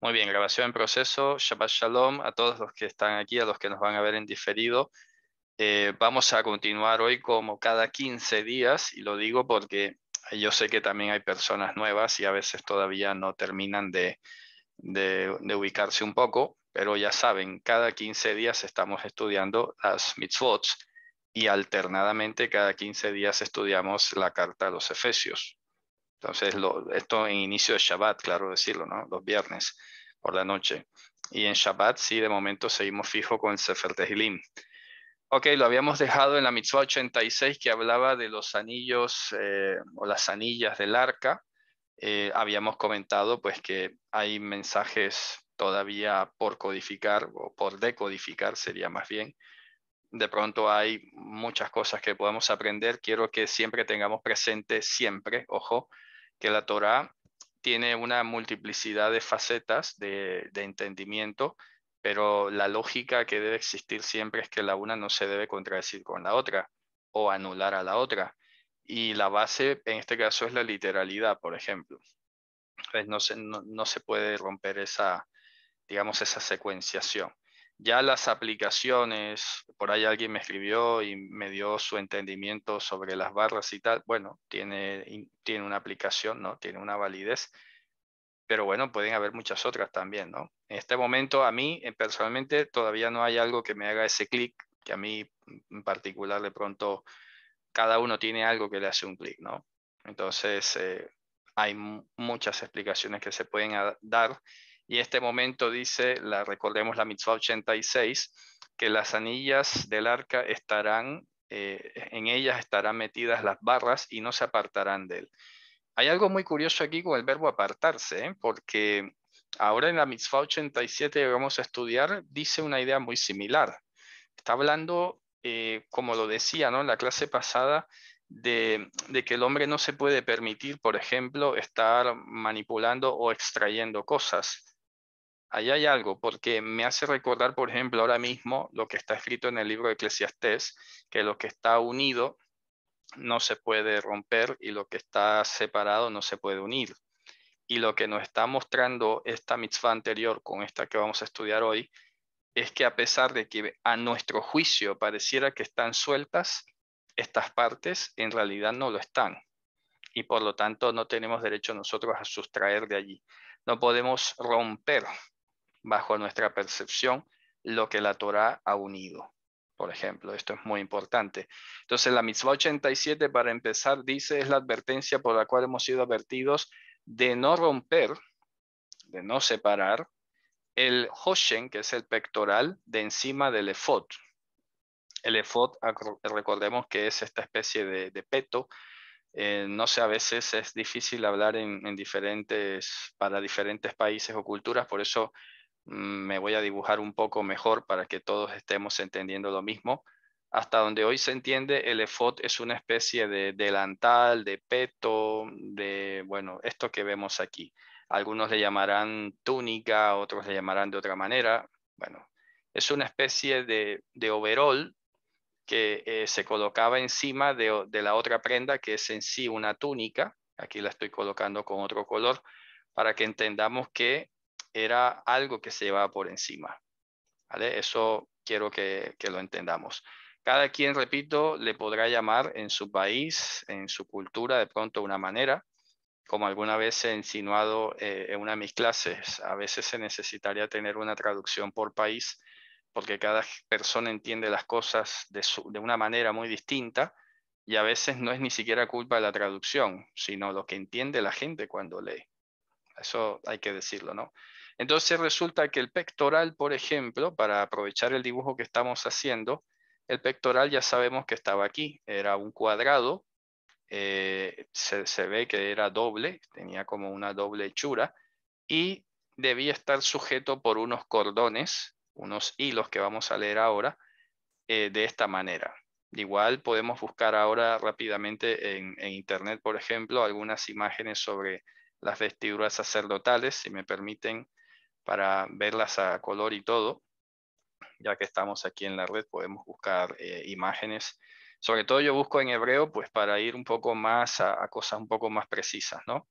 Muy bien, grabación en proceso. Shabbat Shalom a todos los que están aquí, a los que nos van a ver en diferido. Eh, vamos a continuar hoy como cada 15 días, y lo digo porque yo sé que también hay personas nuevas y a veces todavía no terminan de, de ubicarse un poco, pero ya saben, cada 15 días estamos estudiando las mitzvot y alternadamente cada 15 días estudiamos la carta a los Efesios. Entonces, esto en inicio de Shabbat, claro decirlo, ¿no? Los viernes por la noche. Y en Shabbat, sí, de momento seguimos fijo con el Sefer Tehilim. Ok, lo habíamos dejado en la mitzvah 86 que hablaba de los anillos eh, o las anillas del arca. Eh, habíamos comentado pues que hay mensajes todavía por codificar o por decodificar sería más bien. De pronto hay muchas cosas que podemos aprender. Quiero que siempre tengamos presente, siempre, ojo, que la Torá tiene una multiplicidad de facetas de, entendimiento, pero la lógica que debe existir siempre es que la una no se debe contradecir con la otra o anular a la otra. Y la base en este caso es la literalidad, por ejemplo. no, se, no, se, puede romper esa, digamos, esa secuenciación. Ya las aplicaciones, por ahí alguien me escribió y me dio su entendimiento sobre las barras y tal. Bueno, tiene, tiene una aplicación, ¿no? Tiene una validez. Pero bueno, pueden haber muchas otras también, ¿no? En este momento a mí eh, personalmente todavía no hay algo que me haga ese clic, que a mí en particular de pronto cada uno tiene algo que le hace un clic, ¿no? Entonces, eh, hay muchas explicaciones que se pueden dar y este momento dice, la, recordemos la mitzvah 86, que las anillas del arca estarán, eh, en ellas estarán metidas las barras y no se apartarán de él. Hay algo muy curioso aquí con el verbo apartarse, ¿eh? porque ahora en la mitzvah 87 que vamos a estudiar, dice una idea muy similar. Está hablando, eh, como lo decía en la clase pasada, de, que el hombre no se puede permitir, por ejemplo, estar manipulando o extrayendo cosas ahí hay algo, porque me hace recordar, por ejemplo, ahora mismo lo que está escrito en el libro de Eclesiastés, que lo que está unido no se puede romper y lo que está separado no se puede unir. Y lo que nos está mostrando esta mitzvah anterior con esta que vamos a estudiar hoy es que a pesar de que a nuestro juicio pareciera que están sueltas, estas partes en realidad no lo están. Y por lo tanto no tenemos derecho nosotros a sustraer de allí. No podemos romper bajo nuestra percepción lo que la Torá ha unido. Por ejemplo, esto es muy importante. Entonces, la mitzvah 87, para empezar, dice, es la advertencia por la cual hemos sido advertidos de no romper, de no separar el hoshen, que es el pectoral, de encima del efod. El efod, recordemos que es esta especie de, peto. Eh, no sé, a veces es difícil hablar en diferentes, para diferentes países o culturas, por eso Mm, me voy a dibujar un poco mejor para que todos estemos entendiendo lo mismo. Hasta donde hoy se entiende, el efod es una especie de delantal, de peto, de, bueno, esto que vemos aquí. Algunos le llamarán túnica, otros le llamarán de otra manera. Bueno, es una especie de, de overall que eh, se colocaba encima de, de la otra prenda, que es en sí una túnica. Aquí la estoy colocando con otro color para que entendamos que era algo que se llevaba por encima. ¿vale? Eso quiero que, que lo entendamos. Cada quien, repito, le podrá llamar en su país, en su cultura, de pronto una manera. Como alguna vez he insinuado eh, en una de mis clases, a veces se necesitaría tener una traducción por país, porque cada persona entiende las cosas de, de una manera muy distinta y a veces no es ni siquiera culpa de la traducción, sino lo que entiende la gente cuando lee. Eso hay que decirlo, ¿no? Entonces resulta que el pectoral, por ejemplo, para aprovechar el dibujo que estamos haciendo, el pectoral ya sabemos que estaba aquí, era un cuadrado, eh, se, ve que era doble, tenía como una doble hechura, y debía estar sujeto por unos cordones, unos hilos que vamos a leer ahora, eh, de esta manera. Igual podemos buscar ahora rápidamente en internet, por ejemplo, algunas imágenes sobre las vestiduras sacerdotales, si me permiten para verlas a color y todo. Ya que estamos aquí en la red, podemos buscar eh, imágenes. Sobre todo yo busco en hebreo, pues para ir un poco más a, cosas un poco más precisas, ¿no?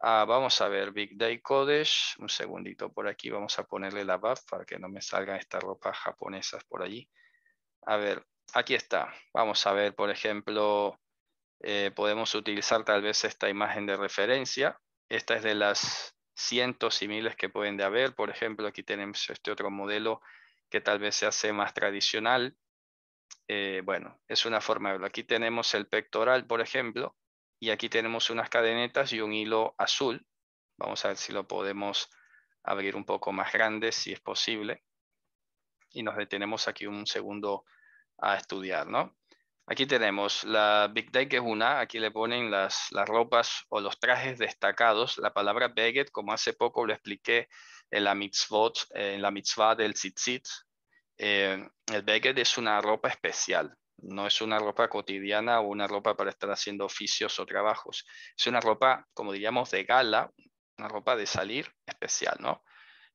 Ah, vamos a ver, Big Day Kodesh, un segundito por aquí, vamos a ponerle la BAF para que no me salgan estas ropas japonesas por allí. A ver, aquí está. Vamos a ver, por ejemplo, eh, podemos utilizar tal vez esta imagen de referencia. Esta es de las cientos y miles que pueden de haber. Por ejemplo, aquí tenemos este otro modelo que tal vez se hace más tradicional. Eh, bueno, es una forma de verlo. Aquí tenemos el pectoral, por ejemplo, y aquí tenemos unas cadenetas y un hilo azul. Vamos a ver si lo podemos abrir un poco más grande, si es posible. Y nos detenemos aquí un segundo a estudiar, ¿no? Aquí tenemos la Big Day, que es una, aquí le ponen las, ropas o los trajes destacados. La palabra Beget, como hace poco lo expliqué en la mitzvot, eh, en la mitzvah del tzitzit, eh, el Beget es una ropa especial. No es una ropa cotidiana o una ropa para estar haciendo oficios o trabajos. Es una ropa, como diríamos, de gala, una ropa de salir especial, ¿no?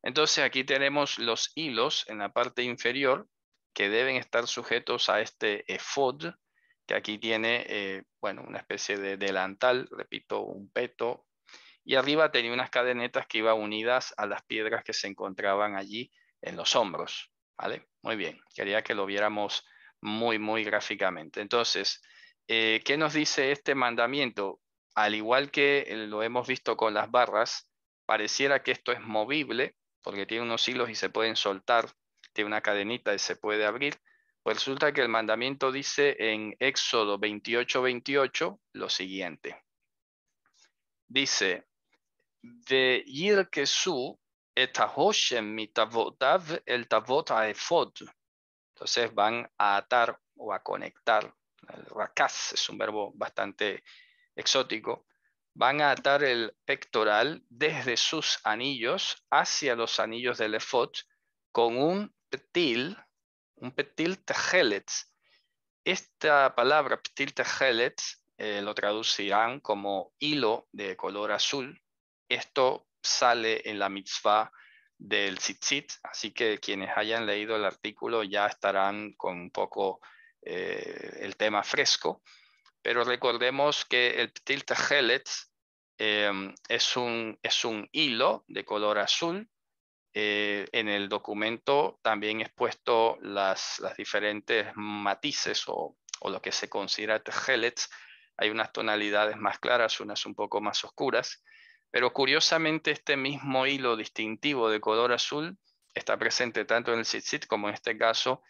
Entonces aquí tenemos los hilos en la parte inferior que deben estar sujetos a este efod, que aquí tiene, eh, bueno, una especie de delantal, repito, un peto, y arriba tenía unas cadenetas que iban unidas a las piedras que se encontraban allí en los hombros, ¿vale? Muy bien, quería que lo viéramos muy, muy gráficamente. Entonces, eh, ¿qué nos dice este mandamiento? Al igual que eh, lo hemos visto con las barras, pareciera que esto es movible, porque tiene unos hilos y se pueden soltar, tiene una cadenita y se puede abrir, pues resulta que el mandamiento dice en Éxodo 28, 28 lo siguiente. Dice, de el tavot Entonces van a atar o a conectar. El rakaz es un verbo bastante exótico. Van a atar el pectoral desde sus anillos hacia los anillos del efod con un til un Petil Tejelets. Esta palabra Petil eh, lo traducirán como hilo de color azul. Esto sale en la mitzvah del tzitzit, así que quienes hayan leído el artículo ya estarán con un poco eh, el tema fresco. Pero recordemos que el Petil Tejelet eh, es, un, es un hilo de color azul eh, en el documento también he expuesto las, diferentes matices o, lo que se considera tejelets. Hay unas tonalidades más claras, unas un poco más oscuras, pero curiosamente este mismo hilo distintivo de color azul está presente tanto en el sit como en este caso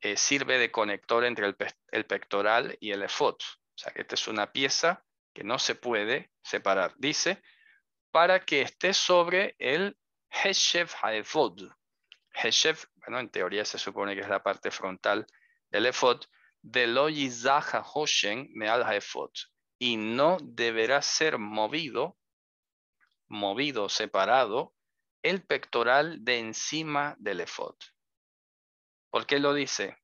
eh, sirve de conector entre el, pectoral y el efot. O sea que esta es una pieza que no se puede separar, dice, para que esté sobre el Heshef Haefod. Heshef, bueno, en teoría se supone que es la parte frontal del efod. Hoshen Meal Haefod. Y no deberá ser movido, movido, separado, el pectoral de encima del efod. ¿Por qué lo dice?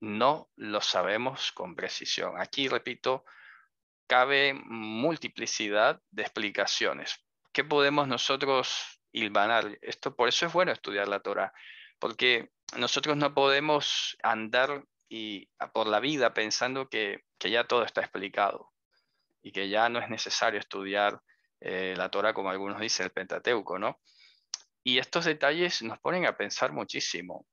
No lo sabemos con precisión. Aquí, repito, cabe multiplicidad de explicaciones. ¿Qué podemos nosotros hilvanar. Esto, por eso es bueno estudiar la Torah, porque nosotros no podemos andar y, por la vida pensando que, ya todo está explicado y que ya no es necesario estudiar eh, la Torah, como algunos dicen, el Pentateuco, ¿no? Y estos detalles nos ponen a pensar muchísimo.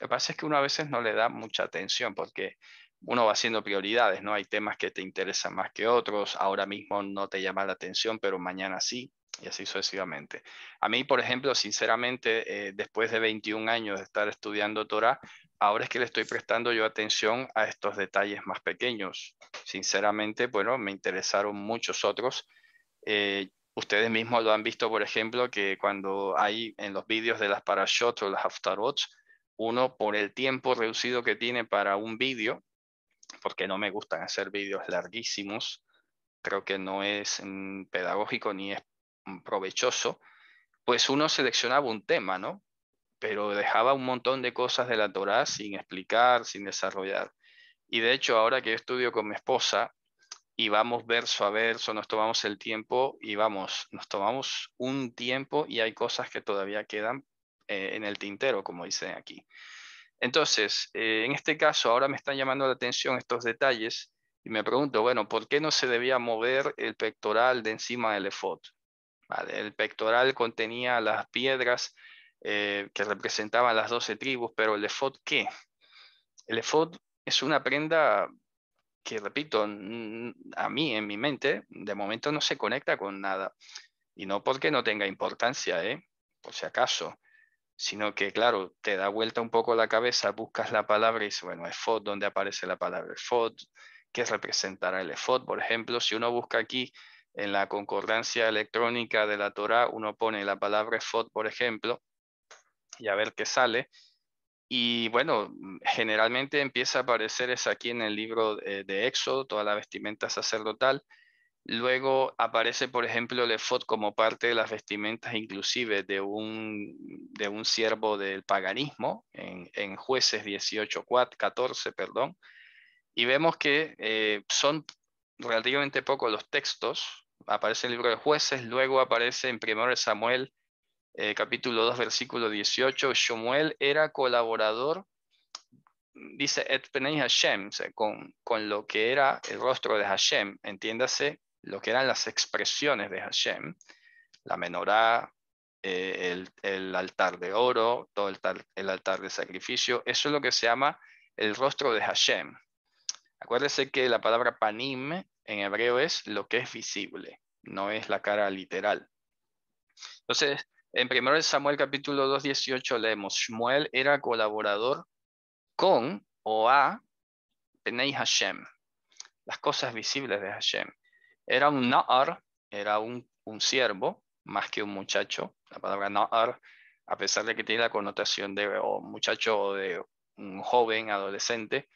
Lo que pasa es que uno a veces no le da mucha atención porque uno va haciendo prioridades, ¿no? Hay temas que te interesan más que otros, ahora mismo no te llama la atención, pero mañana sí y así sucesivamente. A mí, por ejemplo, sinceramente, eh, después de 21 años de estar estudiando Torah, ahora es que le estoy prestando yo atención a estos detalles más pequeños. Sinceramente, bueno, me interesaron muchos otros. Eh, ustedes mismos lo han visto, por ejemplo, que cuando hay en los vídeos de las parashot o las haftarots, uno por el tiempo reducido que tiene para un vídeo, porque no me gustan hacer vídeos larguísimos, creo que no es mm, pedagógico ni es Mm, provechoso, pues uno seleccionaba un tema, ¿no? Pero dejaba un montón de cosas de la Torá sin explicar, sin desarrollar. Y de hecho, ahora que yo estudio con mi esposa y vamos verso a verso, nos tomamos el tiempo y vamos, nos tomamos un tiempo y hay cosas que todavía quedan eh, en el tintero, como dicen aquí. Entonces, eh, en este caso, ahora me están llamando la atención estos detalles y me pregunto, bueno, ¿por qué no se debía mover el pectoral de encima del efod? El pectoral contenía las piedras eh, que representaban las doce tribus, pero el efod, ¿qué? El efod es una prenda que, repito, a mí en mi mente, de momento no se conecta con nada. Y no porque no tenga importancia, ¿eh? por si acaso, sino que, claro, te da vuelta un poco la cabeza, buscas la palabra y dices, bueno, efod, ¿dónde aparece la palabra efod? ¿Qué representará el efod? Por ejemplo, si uno busca aquí en la concordancia electrónica de la Torah uno pone la palabra FOD, por ejemplo, y a ver qué sale. Y bueno, mm, generalmente empieza a aparecer es aquí en el libro eh, de, Éxodo, toda la vestimenta sacerdotal. Luego aparece, por ejemplo, el efod como parte de las vestimentas inclusive de un, de un siervo del paganismo en, en jueces 18, 14, perdón. Y vemos que eh, son relativamente pocos los textos aparece en el libro de jueces, luego aparece en 1 Samuel eh, capítulo 2 versículo 18, Shomuel era colaborador, dice con, con lo que era el rostro de Hashem, entiéndase lo que eran las expresiones de Hashem, la menorá, eh, el, altar de oro, todo el altar de sacrificio, eso es lo que se llama el rostro de Hashem, Acuérdese que la palabra panim en hebreo es lo que es visible, no es la cara literal. Entonces, en 1 Samuel capítulo 2, 18 leemos, Shmuel era colaborador con o a Penei Hashem, las cosas visibles de Hashem. Era un Na'ar, era un, siervo, más que un muchacho. La palabra Na'ar, a pesar de que tiene la connotación de muchacho o de un joven, adolescente,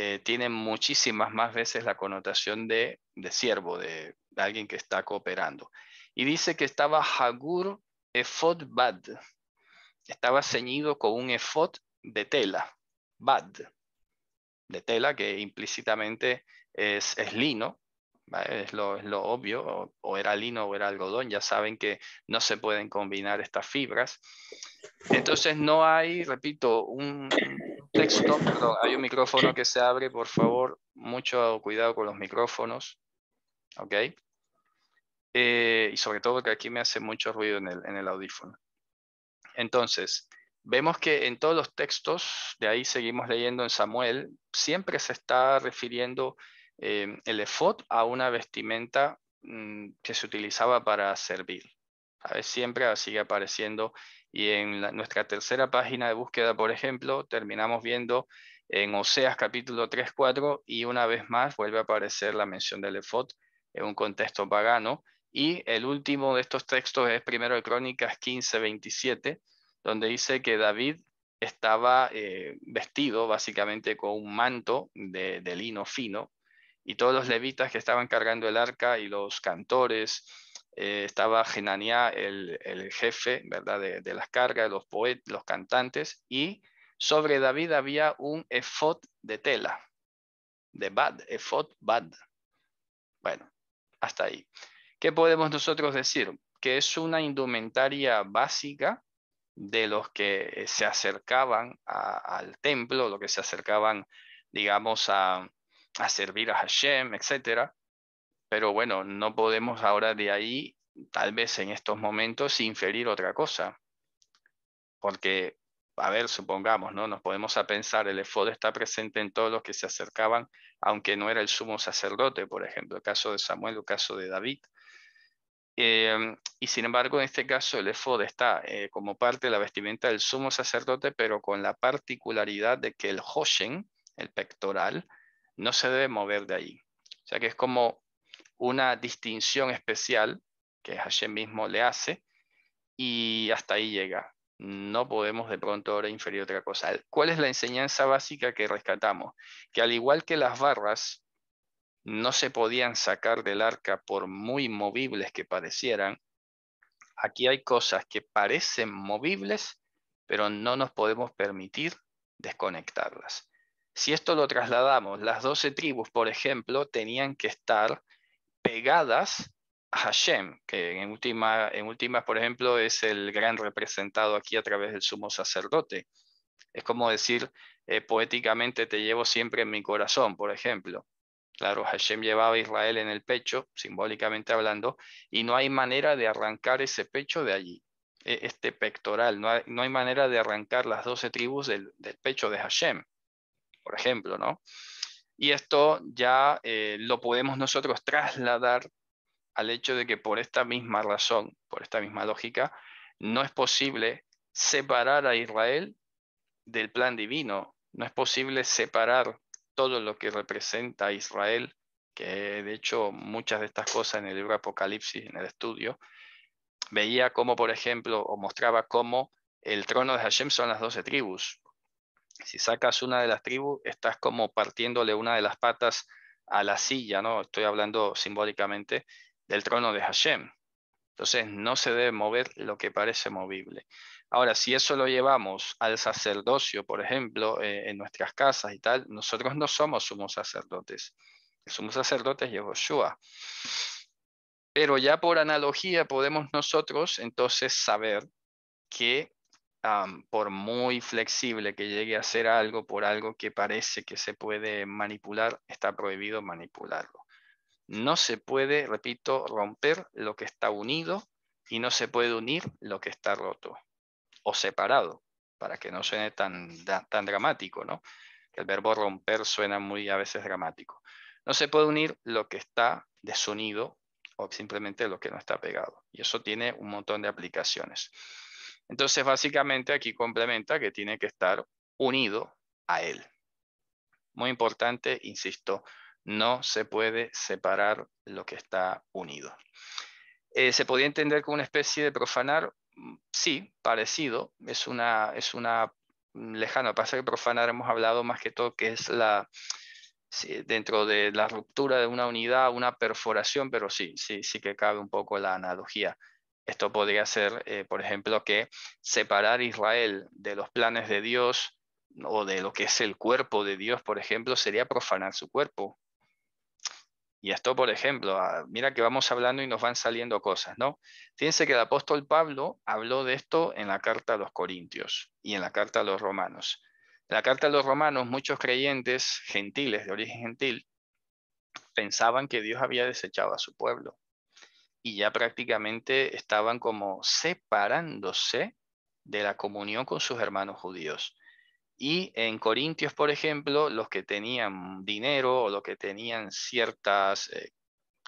eh, tienen muchísimas más veces la connotación de, de siervo, de, alguien que está cooperando. Y dice que estaba Hagur efot Bad, estaba ceñido con un efot de tela, Bad, de tela que implícitamente es, lino, es, lo, obvio, o, o era lino o era algodón, ya saben que no se pueden combinar estas fibras. Entonces no hay, repito, un, hay un micrófono que se abre, por favor, mucho cuidado con los micrófonos, ¿ok? Eh, y sobre todo que aquí me hace mucho ruido en el, audífono. Entonces, vemos que en todos los textos, de ahí seguimos leyendo en Samuel, siempre se está refiriendo em, el efod a una vestimenta mm, que se utilizaba para servir. siempre sigue apareciendo y en nuestra tercera página de búsqueda, por ejemplo, terminamos viendo en Oseas capítulo 3, 4 y una vez más vuelve a aparecer la mención del efod en un contexto pagano. Y el último de estos textos es primero de Crónicas 15, 27, donde dice que David estaba eh, vestido básicamente con un manto de lino fino y todos los levitas que estaban cargando el arca y los cantores eh, estaba Genania, el, jefe ¿verdad? De, las cargas, de los poetas, los cantantes, y sobre David había un efod de tela, de bad, efod bad. Bueno, hasta ahí. ¿Qué podemos nosotros decir? Que es una indumentaria básica de los que eh, se acercaban al templo, los que se acercaban, digamos, a, a servir a Hashem, etcétera, pero bueno, no podemos ahora de ahí, tal vez en estos momentos, inferir otra cosa. Porque, a ver, supongamos, ¿no? Nos podemos a pensar, el efod está presente en todos los que se acercaban, aunque no era el sumo sacerdote, por ejemplo, el caso de Samuel, el caso de David. Em, y sin embargo, en este caso, el efod está eh, como parte de la vestimenta del sumo sacerdote, pero con la particularidad de que el hoshen, el pectoral, no se debe mover de ahí. O sea que es como una distinción especial que Hashem mismo le hace y hasta ahí llega. No podemos de pronto ahora inferir otra cosa. ¿Cuál es la enseñanza básica que rescatamos? Que al igual que las barras no se podían sacar del arca por muy movibles que parecieran, aquí hay cosas que parecen movibles, pero no nos podemos permitir desconectarlas. Si esto lo trasladamos, las doce tribus, por ejemplo, tenían que estar pegadas a Hashem, que en última, por ejemplo, es el gran representado aquí a través del sumo sacerdote. Es como decir, eh, poéticamente te llevo siempre en mi corazón, por ejemplo. Claro, Hashem llevaba a Israel en el pecho, simbólicamente hablando, y no hay manera de arrancar ese pecho de allí, e, este pectoral, no hay, manera de arrancar las doce tribus del, del pecho de Hashem, por ejemplo, ¿no? Y esto ya eh, lo podemos nosotros trasladar al hecho de que por esta misma razón, por esta misma lógica, no es posible separar a Israel del plan divino, no es posible separar todo lo que representa a Israel, que de hecho muchas de estas cosas en el libro Apocalipsis, en el estudio, veía como, por ejemplo, o mostraba cómo el trono de Hashem son las doce tribus, si sacas una de las tribus, estás como partiéndole una de las patas a la silla, ¿no? Estoy hablando simbólicamente del trono de Hashem. Entonces, no se debe mover lo que parece movible. Ahora, si eso lo llevamos al sacerdocio, por ejemplo, eh, en nuestras casas y tal, nosotros no somos sumos sacerdotes. Somos sacerdotes sacerdote es Pero ya por analogía podemos nosotros entonces saber que por muy flexible que llegue a ser algo, por algo que parece que se puede manipular, está prohibido manipularlo. No se puede, repito, romper lo que está unido y no se puede unir lo que está roto o separado, para que no suene tan, tan dramático, ¿no? El verbo romper suena muy a veces dramático. No se puede unir lo que está desunido o simplemente lo que no está pegado. Y eso tiene un montón de aplicaciones. Entonces, básicamente aquí complementa que tiene que estar unido a él. Muy importante, insisto, no se puede separar lo que está unido. Eh, ¿Se podía entender como una especie de profanar? Mm, sí, parecido, es una, es una mm, lejana. Pasa que profanar hemos hablado más que todo que es la, dentro de la ruptura de una unidad, una perforación, pero sí, sí, sí que cabe un poco la analogía. Esto podría ser, eh, por ejemplo, que separar Israel de los planes de Dios o de lo que es el cuerpo de Dios, por ejemplo, sería profanar su cuerpo. Y esto, por ejemplo, ah, mira que vamos hablando y nos van saliendo cosas, ¿no? Fíjense que el apóstol Pablo habló de esto en la carta a los Corintios y en la carta a los Romanos. En la carta a los Romanos, muchos creyentes gentiles, de origen gentil, pensaban que Dios había desechado a su pueblo y ya prácticamente estaban como separándose de la comunión con sus hermanos judíos. Y en Corintios, por ejemplo, los que tenían dinero o los que tenían ciertas eh,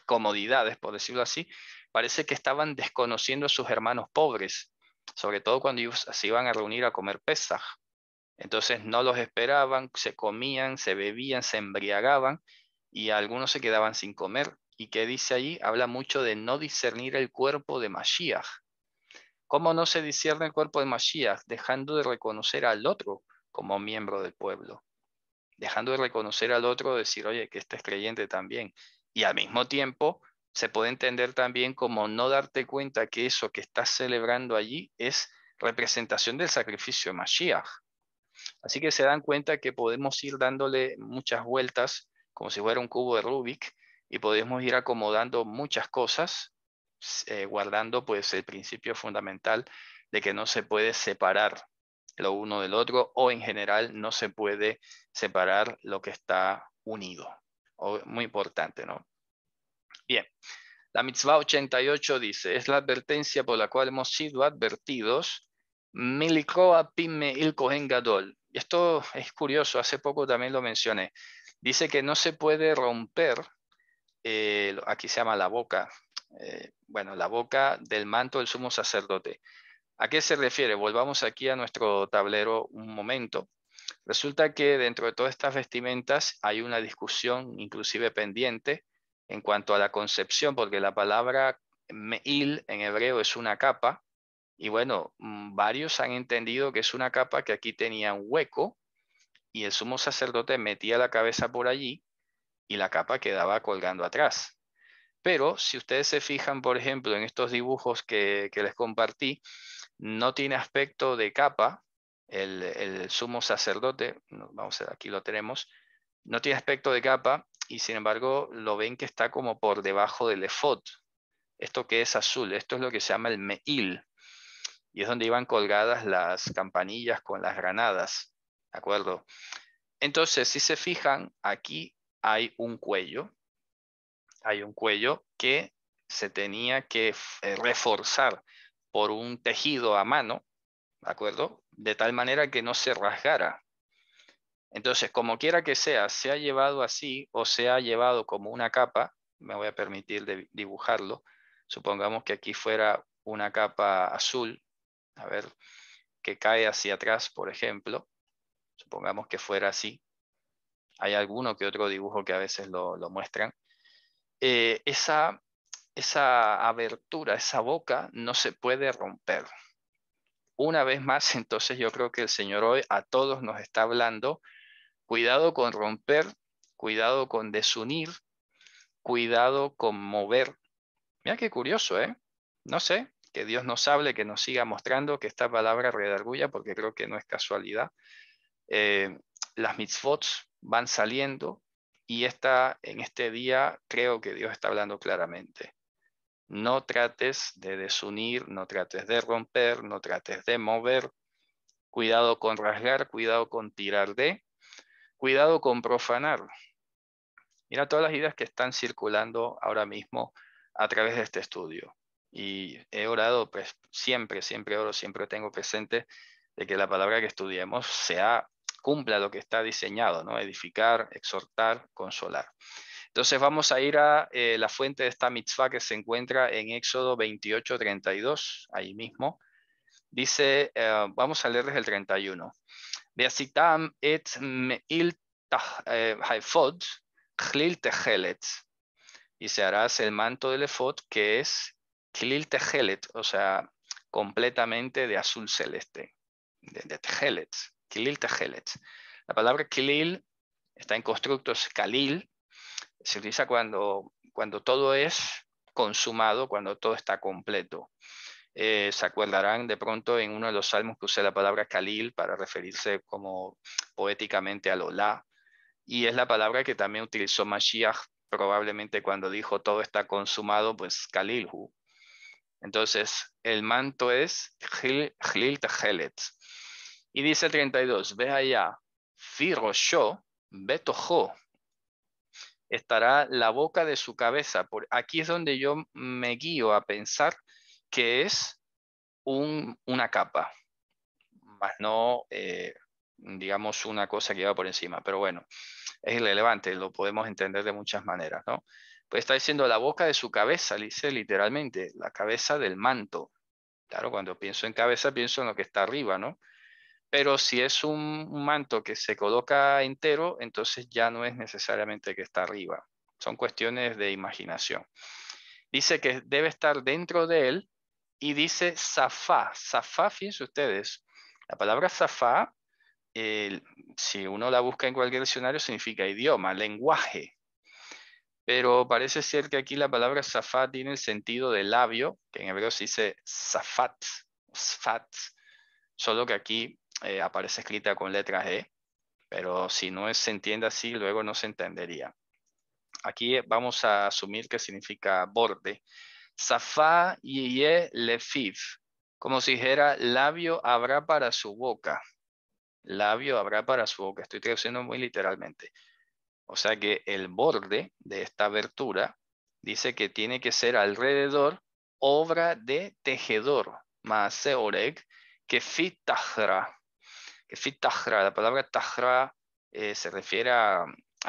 comodidades, por decirlo así, parece que estaban desconociendo a sus hermanos pobres, sobre todo cuando ellos se iban a reunir a comer pesaj. Entonces no los esperaban, se comían, se bebían, se embriagaban y algunos se quedaban sin comer y que dice allí? habla mucho de no discernir el cuerpo de Mashiach. ¿Cómo no se discierne el cuerpo de Mashiach? Dejando de reconocer al otro como miembro del pueblo. Dejando de reconocer al otro, decir, oye, que este es creyente también. Y al mismo tiempo, se puede entender también como no darte cuenta que eso que estás celebrando allí es representación del sacrificio de Mashiach. Así que se dan cuenta que podemos ir dándole muchas vueltas, como si fuera un cubo de Rubik, y podemos ir acomodando muchas cosas, eh, guardando pues el principio fundamental de que no se puede separar lo uno del otro o en general no se puede separar lo que está unido. muy importante, ¿no? Bien, la mitzvah 88 dice, es la advertencia por la cual hemos sido advertidos, milikoa pime il kohen Esto es curioso, hace poco también lo mencioné. Dice que no se puede romper eh, aquí se llama la boca, eh, bueno, la boca del manto del sumo sacerdote. ¿A qué se refiere? Volvamos aquí a nuestro tablero un momento. Resulta que dentro de todas estas vestimentas hay una discusión inclusive pendiente en cuanto a la concepción, porque la palabra meil en hebreo es una capa, y bueno, mm, varios han entendido que es una capa que aquí tenía un hueco y el sumo sacerdote metía la cabeza por allí y la capa quedaba colgando atrás. Pero si ustedes se fijan, por ejemplo, en estos dibujos que, les compartí, no tiene aspecto de capa el, sumo sacerdote, vamos a ver aquí lo tenemos, no tiene aspecto de capa y sin embargo lo ven que está como por debajo del efod. Esto que es azul, esto es lo que se llama el meil. Y es donde iban colgadas las campanillas con las granadas. ¿De acuerdo? Entonces, si se fijan, aquí hay un cuello, hay un cuello que se tenía que eh, reforzar por un tejido a mano, ¿de acuerdo? De tal manera que no se rasgara. Entonces, como quiera que sea, se ha llevado así o se ha llevado como una capa, me voy a permitir dibujarlo, supongamos que aquí fuera una capa azul, a ver, que cae hacia atrás, por ejemplo, supongamos que fuera así, hay alguno que otro dibujo que a veces lo, muestran, eh, esa, esa abertura, esa boca no se puede romper. Una vez más, entonces yo creo que el Señor hoy a todos nos está hablando, cuidado con romper, cuidado con desunir, cuidado con mover. Mira qué curioso, ¿eh? No sé, que Dios nos hable, que nos siga mostrando que esta palabra redargulla, porque creo que no es casualidad. Eh, las mitzvot van saliendo y esta, en este día creo que Dios está hablando claramente. No trates de desunir, no trates de romper, no trates de mover. Cuidado con rasgar, cuidado con tirar de, cuidado con profanar. Mira todas las ideas que están circulando ahora mismo a través de este estudio. Y he orado, pues, siempre, siempre oro, siempre tengo presente de que la palabra que estudiemos sea cumpla lo que está diseñado, ¿no? edificar, exhortar, consolar. Entonces vamos a ir a eh, la fuente de esta mitzvah que se encuentra en Éxodo 28, 32, ahí mismo. Dice, eh, vamos a leer desde el 31. et eh, haifod Y se harás el manto del efod que es chlil tehelet, o sea, completamente de azul celeste, de, de Kilil La palabra Kilil está en constructos Kalil. Se utiliza cuando, cuando todo es consumado, cuando todo está completo. Eh, se acuerdarán de pronto en uno de los salmos que usé la palabra Kalil para referirse como poéticamente a la Y es la palabra que también utilizó Mashiach probablemente cuando dijo todo está consumado, pues Kalilhu. Entonces, el manto es kilil Tajelet. Y dice 32, ve allá, Firosho, Betojo, estará la boca de su cabeza. Por, aquí es donde yo me guío a pensar que es una capa, más no, eh, digamos, una cosa que va por encima. Pero bueno, es irrelevante, lo podemos entender de muchas maneras, ¿no? Pues está diciendo la boca de su cabeza, dice literalmente, la cabeza del manto. Claro, cuando pienso en cabeza, pienso en lo que está arriba, ¿no? Pero si es un manto que se coloca entero, entonces ya no es necesariamente que está arriba. Son cuestiones de imaginación. Dice que debe estar dentro de él y dice zafá. Zafá, fíjense ustedes, la palabra zafá, si uno la busca en cualquier diccionario, significa idioma, lenguaje. Pero parece ser que aquí la palabra zafá tiene el sentido de labio, que en hebreo se dice zafat, sfat, solo que aquí eh, aparece escrita con letra E, pero si no se entiende así, luego no se entendería. Aquí vamos a asumir que significa borde. Safa yiye lefif, como si dijera labio habrá para su boca. Labio habrá para su boca. Estoy traduciendo muy literalmente. O sea que el borde de esta abertura dice que tiene que ser alrededor obra de tejedor, maase oreg, que fitajra la palabra tajra eh, se refiere a,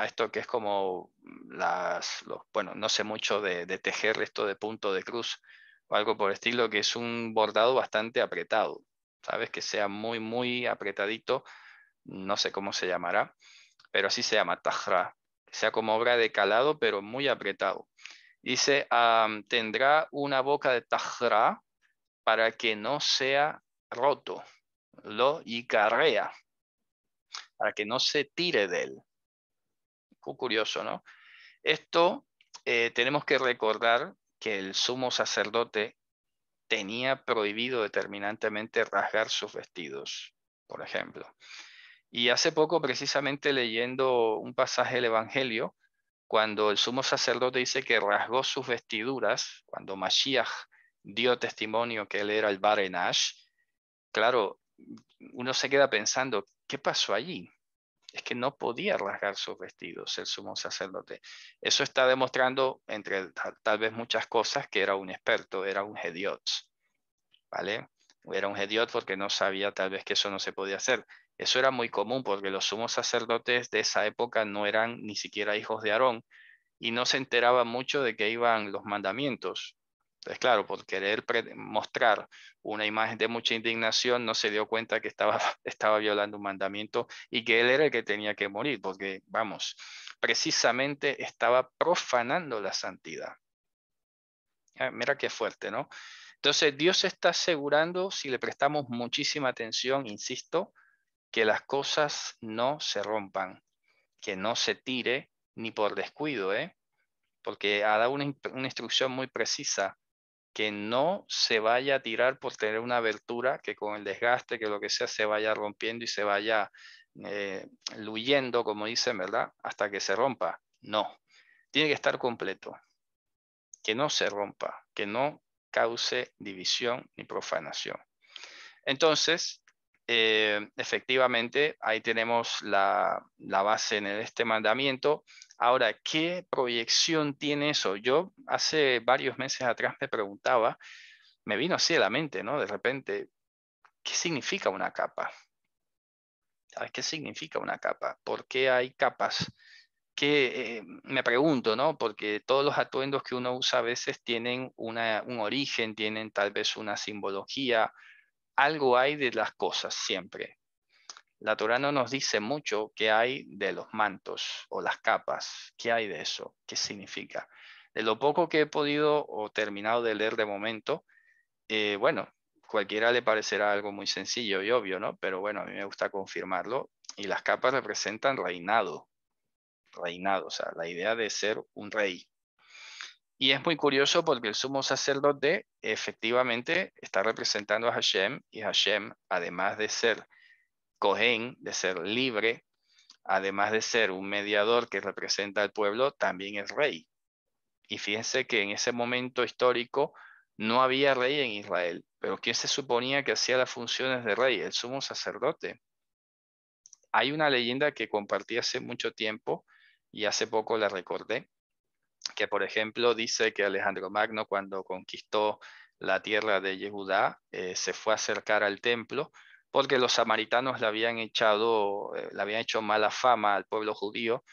esto que es como las, los, bueno, no sé mucho de, tejer esto de punto de cruz o algo por el estilo, que es un bordado bastante apretado, ¿sabes? Que sea muy, muy apretadito, no sé cómo se llamará, pero así se llama tajra. sea como obra de calado, pero muy apretado. Dice, tendrá una boca de tajra para que no sea roto lo y carrea para que no se tire de él. curioso, ¿no? Esto eh, tenemos que recordar que el sumo sacerdote tenía prohibido determinantemente rasgar sus vestidos, por ejemplo. Y hace poco, precisamente leyendo un pasaje del Evangelio, cuando el sumo sacerdote dice que rasgó sus vestiduras, cuando Mashiach dio testimonio que él era el Barenash, claro, uno se queda pensando, ¿qué pasó allí? Es que no podía rasgar sus vestidos el sumo sacerdote. Eso está demostrando, entre tal, vez muchas cosas, que era un experto, era un hediot. ¿Vale? Era un hediot porque no sabía tal vez que eso no se podía hacer. Eso era muy común porque los sumos sacerdotes de esa época no eran ni siquiera hijos de Aarón y no se enteraban mucho de que iban los mandamientos entonces, claro, por querer mostrar una imagen de mucha indignación, no se dio cuenta que estaba, estaba violando un mandamiento y que él era el que tenía que morir, porque, vamos, precisamente estaba profanando la santidad. Ah, mira qué fuerte, ¿no? Entonces, Dios está asegurando, si le prestamos muchísima atención, insisto, que las cosas no se rompan, que no se tire ni por descuido, ¿eh? porque ha dado una, una instrucción muy precisa que no se vaya a tirar por tener una abertura que con el desgaste, que lo que sea, se vaya rompiendo y se vaya eh, luyendo, como dicen, ¿verdad? Hasta que se rompa. No, tiene que estar completo, que no se rompa, que no cause división ni profanación. Entonces, eh, efectivamente, ahí tenemos la, base en este mandamiento. Ahora, ¿qué proyección tiene eso? Yo hace varios meses atrás me preguntaba, me vino así a la mente, ¿no? De repente, ¿qué significa una capa? ¿Sabes qué significa una capa? qué significa una capa por qué hay capas? Que eh, me pregunto, ¿no? Porque todos los atuendos que uno usa a veces tienen un origen, tienen tal vez una simbología, algo hay de las cosas siempre. La Torá no nos dice mucho qué hay de los mantos o las capas, qué hay de eso, qué significa. De lo poco que he podido o terminado de leer de momento, eh, bueno, cualquiera le parecerá algo muy sencillo y obvio, ¿no? Pero bueno, a mí me gusta confirmarlo. Y las capas representan reinado, reinado, o sea, la idea de ser un rey, y es muy curioso porque el sumo sacerdote efectivamente está representando a Hashem y Hashem, además de ser Cohen, de ser libre, además de ser un mediador que representa al pueblo, también es rey. Y fíjense que en ese momento histórico no había rey en Israel, pero ¿quién se suponía que hacía las funciones de rey? El sumo sacerdote. Hay una leyenda que compartí hace mucho tiempo y hace poco la recordé que por ejemplo dice que Alejandro Magno cuando conquistó la tierra de Yehudá eh, se fue a acercar al templo porque los samaritanos le habían echado, eh, le habían hecho mala fama al pueblo judío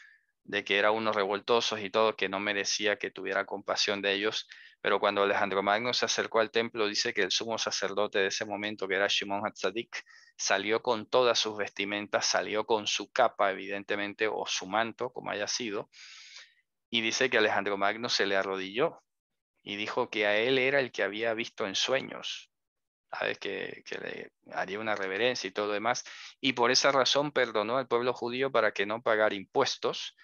de que era unos revoltosos y todo, que no merecía que tuviera compasión de ellos. Pero cuando Alejandro Magno se acercó al templo, dice que el sumo sacerdote de ese momento, que era Shimon Hatzadik, salió con todas sus vestimentas, salió con su capa, evidentemente, o su manto, como haya sido, y dice que Alejandro Magno se le arrodilló y dijo que a él era el que había visto en sueños, Que, le haría una reverencia y todo demás. Y por esa razón perdonó al pueblo judío para que no pagar impuestos.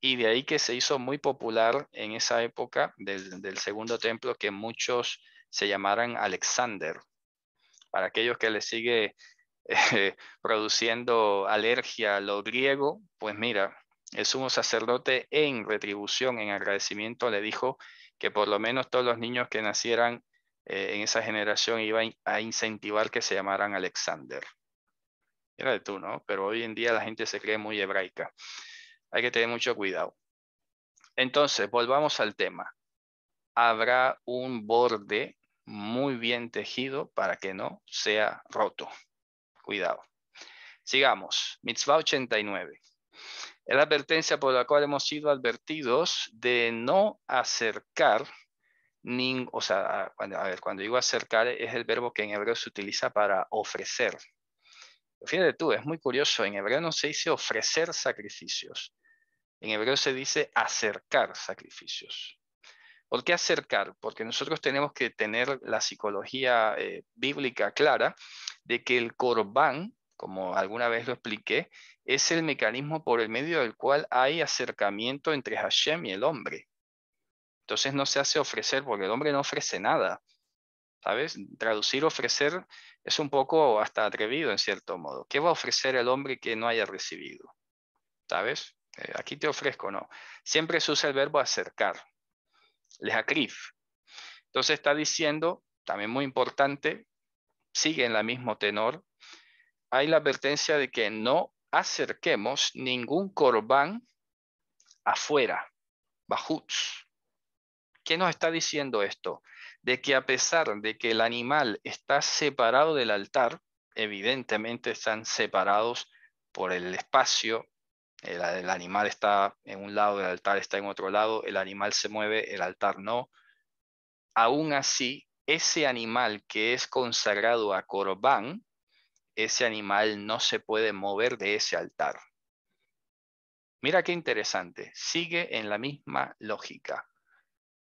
Y de ahí que se hizo muy popular en esa época del, segundo templo que muchos se llamaran Alexander. Para aquellos que le sigue eh, produciendo alergia a lo griego, pues mira, el sumo sacerdote en retribución, en agradecimiento, le dijo que por lo menos todos los niños que nacieran eh, en esa generación iban a incentivar que se llamaran Alexander. Era de tú, ¿no? Pero hoy en día la gente se cree muy hebraica. Hay que tener mucho cuidado. Entonces, volvamos al tema. Habrá un borde muy bien tejido para que no sea roto. Cuidado. Sigamos. Mitzvah 89. Es la advertencia por la cual hemos sido advertidos de no acercar, o sea, a, ver, cuando digo acercar es el verbo que en hebreo se utiliza para ofrecer. Fíjate tú, es muy curioso, en hebreo no se dice ofrecer sacrificios, en hebreo se dice acercar sacrificios. ¿Por qué acercar? Porque nosotros tenemos que tener la psicología eh, bíblica clara de que el corbán como alguna vez lo expliqué, es el mecanismo por el medio del cual hay acercamiento entre Hashem y el hombre. Entonces no se hace ofrecer porque el hombre no ofrece nada. ¿Sabes? Traducir ofrecer es un poco hasta atrevido en cierto modo. ¿Qué va a ofrecer el hombre que no haya recibido? ¿Sabes? Eh, aquí te ofrezco, no. Siempre se usa el verbo acercar. Les Entonces está diciendo, también muy importante, sigue en la mismo tenor, hay la advertencia de que no acerquemos ningún corbán afuera, bajuts. ¿Qué nos está diciendo esto? De que a pesar de que el animal está separado del altar, evidentemente están separados por el espacio, el, animal está en un lado, el altar está en otro lado, el animal se mueve, el altar no. Aún así, ese animal que es consagrado a Corbán ese animal no se puede mover de ese altar. Mira qué interesante, sigue en la misma lógica.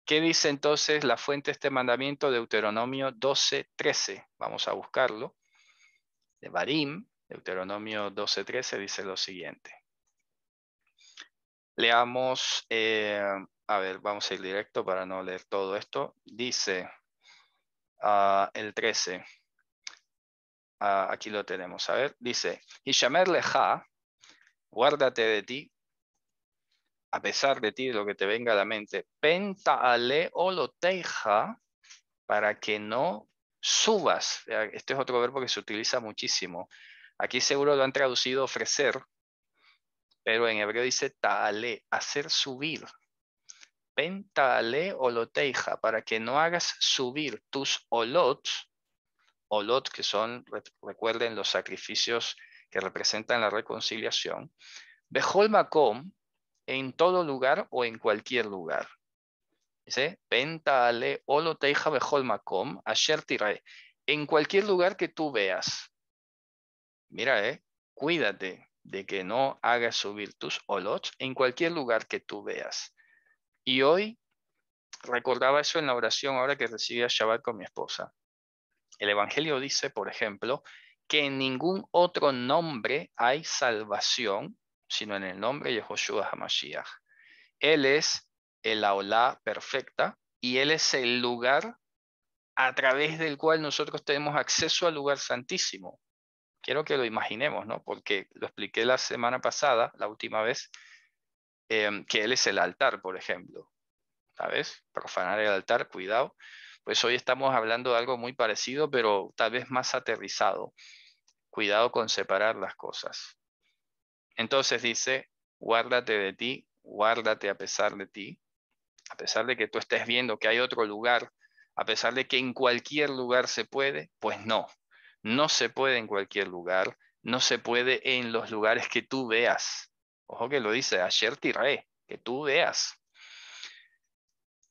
¿Qué dice entonces la fuente de este mandamiento? Deuteronomio 12.13. Vamos a buscarlo. De Barim, Deuteronomio 12.13. dice lo siguiente. Leamos, eh, a ver, vamos a ir directo para no leer todo esto. Dice ah, el 13 aquí lo tenemos, a ver, dice, Hishamer ja, guárdate de ti, a pesar de ti, lo que te venga a la mente, penta ale oloteja, para que no subas. Este es otro verbo que se utiliza muchísimo. Aquí seguro lo han traducido ofrecer, pero en hebreo dice taale, hacer subir. Pentaale oloteija, para que no hagas subir tus olots, Olot, que son, recuerden, los sacrificios que representan la reconciliación. Behol Makom, en todo lugar o en cualquier lugar. Dice, Pentale Oloteija bejol Makom, Asher Tirae, en cualquier lugar que tú veas. Mira, eh, cuídate de que no hagas subir tus Olot en cualquier lugar que tú veas. Y hoy recordaba eso en la oración ahora que recibía Shabbat con mi esposa. El Evangelio dice, por ejemplo, que en ningún otro nombre hay salvación, sino en el nombre de Joshua HaMashiach. Él es el Aula perfecta y Él es el lugar a través del cual nosotros tenemos acceso al lugar santísimo. Quiero que lo imaginemos, ¿no? Porque lo expliqué la semana pasada, la última vez, eh, que Él es el altar, por ejemplo. ¿Sabes? Profanar el altar, cuidado. Pues hoy estamos hablando de algo muy parecido, pero tal vez más aterrizado. Cuidado con separar las cosas. Entonces dice, guárdate de ti, guárdate a pesar de ti, a pesar de que tú estés viendo que hay otro lugar, a pesar de que en cualquier lugar se puede, pues no, no se puede en cualquier lugar, no se puede en los lugares que tú veas. Ojo que lo dice, ayer tiré, que tú veas.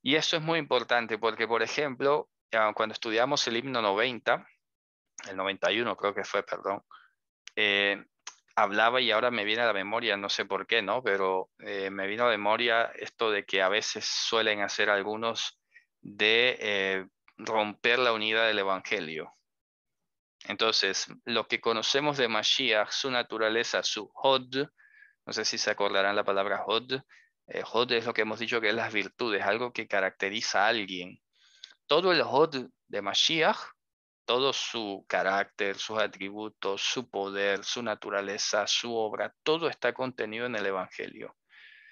Y eso es muy importante porque, por ejemplo, cuando estudiamos el himno 90, el 91 creo que fue, perdón, eh, hablaba y ahora me viene a la memoria, no sé por qué, ¿no? Pero eh, me vino a la memoria esto de que a veces suelen hacer algunos de eh, romper la unidad del Evangelio. Entonces, lo que conocemos de Mashiach, su naturaleza, su Hod, no sé si se acordarán la palabra Hod, eh, hot es lo que hemos dicho que es las virtudes, algo que caracteriza a alguien. Todo el hot de Mashiach, todo su carácter, sus atributos, su poder, su naturaleza, su obra, todo está contenido en el Evangelio.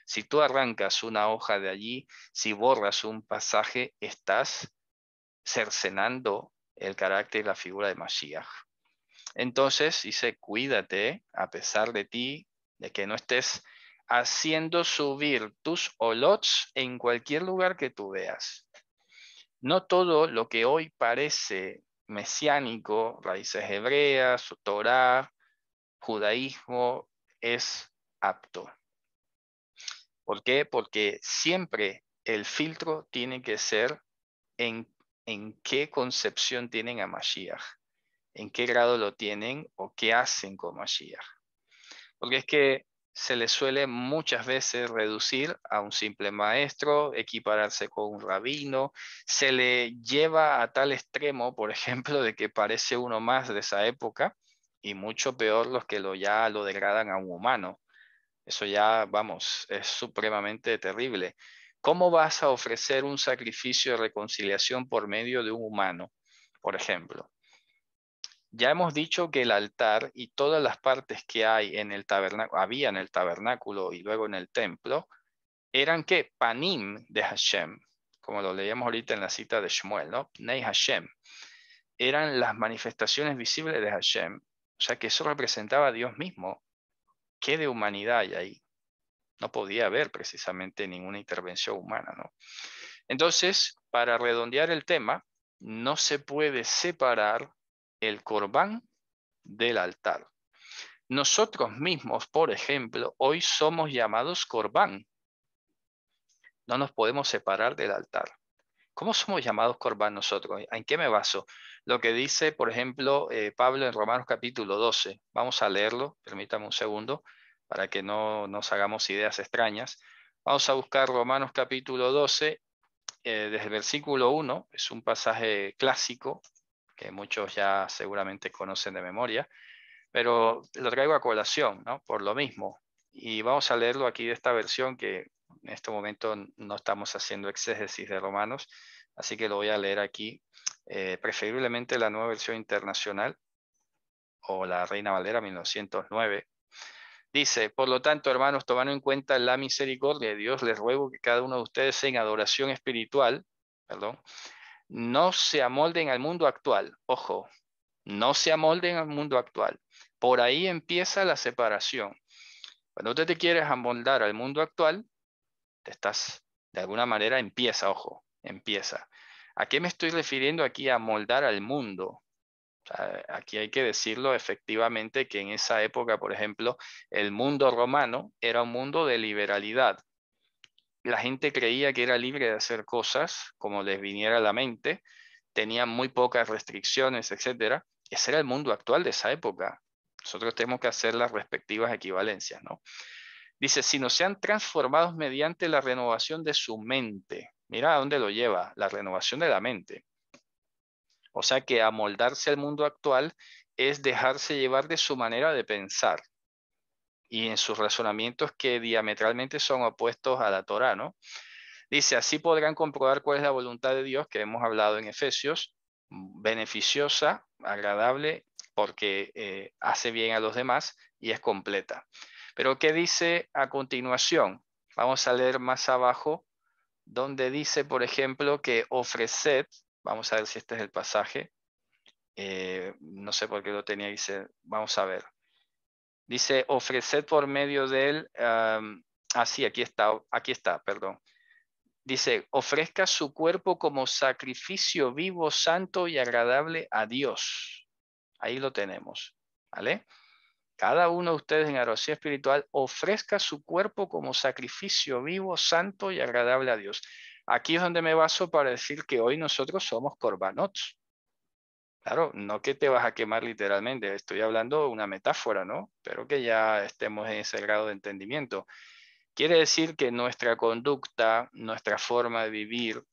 Si tú arrancas una hoja de allí, si borras un pasaje, estás cercenando el carácter y la figura de Mashiach. Entonces dice, cuídate a pesar de ti, de que no estés haciendo subir tus olots en cualquier lugar que tú veas. No todo lo que hoy parece mesiánico, raíces hebreas, Torah, judaísmo, es apto. ¿Por qué? Porque siempre el filtro tiene que ser en, en qué concepción tienen a Mashiach, en qué grado lo tienen o qué hacen con Mashiach. Porque es que se le suele muchas veces reducir a un simple maestro, equipararse con un rabino, se le lleva a tal extremo, por ejemplo, de que parece uno más de esa época y mucho peor los que lo ya lo degradan a un humano. Eso ya, vamos, es supremamente terrible. ¿Cómo vas a ofrecer un sacrificio de reconciliación por medio de un humano, por ejemplo? Ya hemos dicho que el altar y todas las partes que hay en el tabernáculo, había en el tabernáculo y luego en el templo, eran que panim de Hashem, como lo leíamos ahorita en la cita de Shmuel, ¿no? Hashem. Eran las manifestaciones visibles de Hashem. O sea que eso representaba a Dios mismo. ¿Qué de humanidad hay ahí? No podía haber precisamente ninguna intervención humana, ¿no? Entonces, para redondear el tema, no se puede separar el corbán del altar. Nosotros mismos, por ejemplo, hoy somos llamados corbán. No nos podemos separar del altar. ¿Cómo somos llamados corbán nosotros? ¿En qué me baso? Lo que dice, por ejemplo, eh, Pablo en Romanos capítulo 12. Vamos a leerlo, permítame un segundo, para que no nos hagamos ideas extrañas. Vamos a buscar Romanos capítulo 12, eh, desde el versículo 1, es un pasaje clásico que muchos ya seguramente conocen de memoria, pero lo traigo a colación, ¿no? Por lo mismo. Y vamos a leerlo aquí de esta versión que en este momento no estamos haciendo exégesis de Romanos, así que lo voy a leer aquí, eh, preferiblemente la nueva versión internacional o la Reina Valera 1909. Dice, por lo tanto, hermanos, tomando en cuenta la misericordia de Dios, les ruego que cada uno de ustedes en adoración espiritual, perdón, no se amolden al mundo actual. Ojo, no se amolden al mundo actual. Por ahí empieza la separación. Cuando usted te quieres amoldar al mundo actual, te estás, de alguna manera, empieza, ojo, empieza. ¿A qué me estoy refiriendo aquí a amoldar al mundo? aquí hay que decirlo efectivamente que en esa época, por ejemplo, el mundo romano era un mundo de liberalidad la gente creía que era libre de hacer cosas como les viniera a la mente, Tenían muy pocas restricciones, etc. Ese era el mundo actual de esa época. Nosotros tenemos que hacer las respectivas equivalencias, ¿no? Dice, no sean transformados mediante la renovación de su mente. Mira a dónde lo lleva, la renovación de la mente. O sea que amoldarse al mundo actual es dejarse llevar de su manera de pensar, y en sus razonamientos que diametralmente son opuestos a la Torah. ¿no? Dice, así podrán comprobar cuál es la voluntad de Dios que hemos hablado en Efesios, mm, beneficiosa, agradable, porque eh, hace bien a los demás y es completa. Pero ¿qué dice a continuación? Vamos a leer más abajo, donde dice, por ejemplo, que ofreced, vamos a ver si este es el pasaje, eh, no sé por qué lo tenía, dice, vamos a ver, Dice, ofreced por medio de él, así, ah, aquí está, aquí está, perdón. Dice, ofrezca su cuerpo como sacrificio vivo, santo y agradable a Dios. Ahí lo tenemos, ¿vale? Cada uno de ustedes en oración espiritual ofrezca su cuerpo como sacrificio vivo, santo y agradable a Dios. Aquí es donde me baso para decir que hoy nosotros somos corbanots. Claro, no que te vas a quemar literalmente, estoy hablando una metáfora, ¿no? Pero que ya estemos en ese grado de entendimiento. Quiere decir que nuestra conducta, nuestra forma de vivir,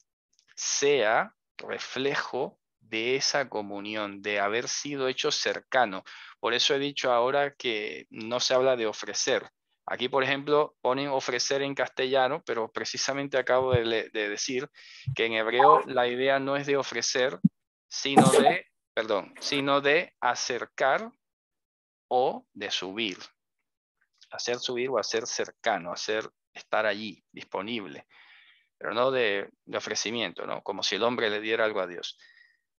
sea reflejo de esa comunión, de haber sido hecho cercano. Por eso he dicho ahora que no se habla de ofrecer. Aquí, por ejemplo, ponen ofrecer en castellano, pero precisamente acabo de, de decir que en hebreo la idea no es de ofrecer, sino de perdón, sino de acercar o de subir. Hacer subir o hacer cercano, hacer estar allí, disponible, pero no de, ofrecimiento, ¿no? como si el hombre le diera algo a Dios,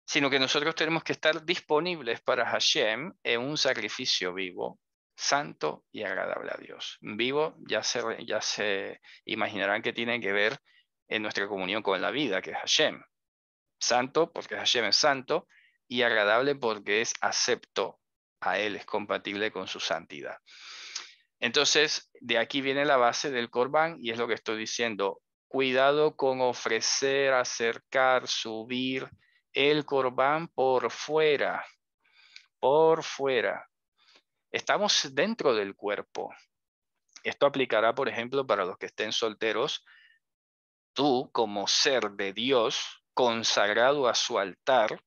sino que nosotros tenemos que estar disponibles para Hashem en un sacrificio vivo, santo y agradable a Dios. Vivo ya se, ya se imaginarán que tiene que ver en nuestra comunión con la vida, que es Hashem. Santo, porque Hashem es santo, y agradable porque es acepto a Él, es compatible con su santidad. Entonces, de aquí viene la base del corbán y es lo que estoy diciendo. Cuidado con ofrecer, acercar, subir el corbán por fuera, por fuera. Estamos dentro del cuerpo. Esto aplicará, por ejemplo, para los que estén solteros. Tú, como ser de Dios, consagrado a su altar,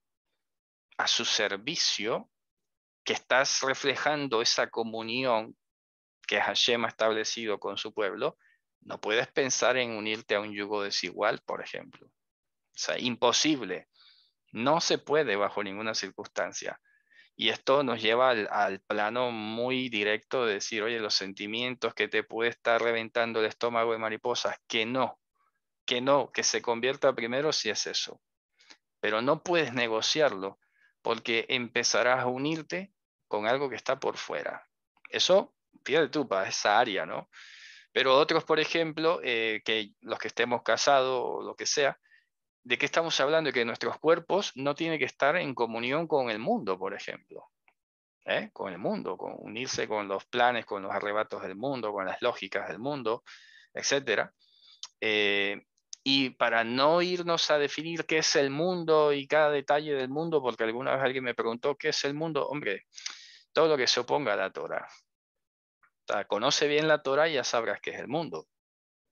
a su servicio, que estás reflejando esa comunión que Hashem ha establecido con su pueblo, no puedes pensar en unirte a un yugo desigual, por ejemplo. O sea, imposible. No se puede bajo ninguna circunstancia. Y esto nos lleva al, plano muy directo de decir, oye, los sentimientos que te puede estar reventando el estómago de mariposas, que no, que no, que se convierta primero si es eso. Pero no puedes negociarlo porque empezarás a unirte con algo que está por fuera. Eso, fíjate tú, para esa área, ¿no? Pero otros, por ejemplo, eh, que los que estemos casados o lo que sea, ¿de qué estamos hablando? Que nuestros cuerpos no tienen que estar en comunión con el mundo, por ejemplo. ¿eh? Con el mundo, con unirse con los planes, con los arrebatos del mundo, con las lógicas del mundo, etc. Y para no irnos a definir qué es el mundo y cada detalle del mundo, porque alguna vez alguien me preguntó qué es el mundo, hombre, todo lo que se oponga a la Torah. conoce bien la Torah y ya sabrás qué es el mundo.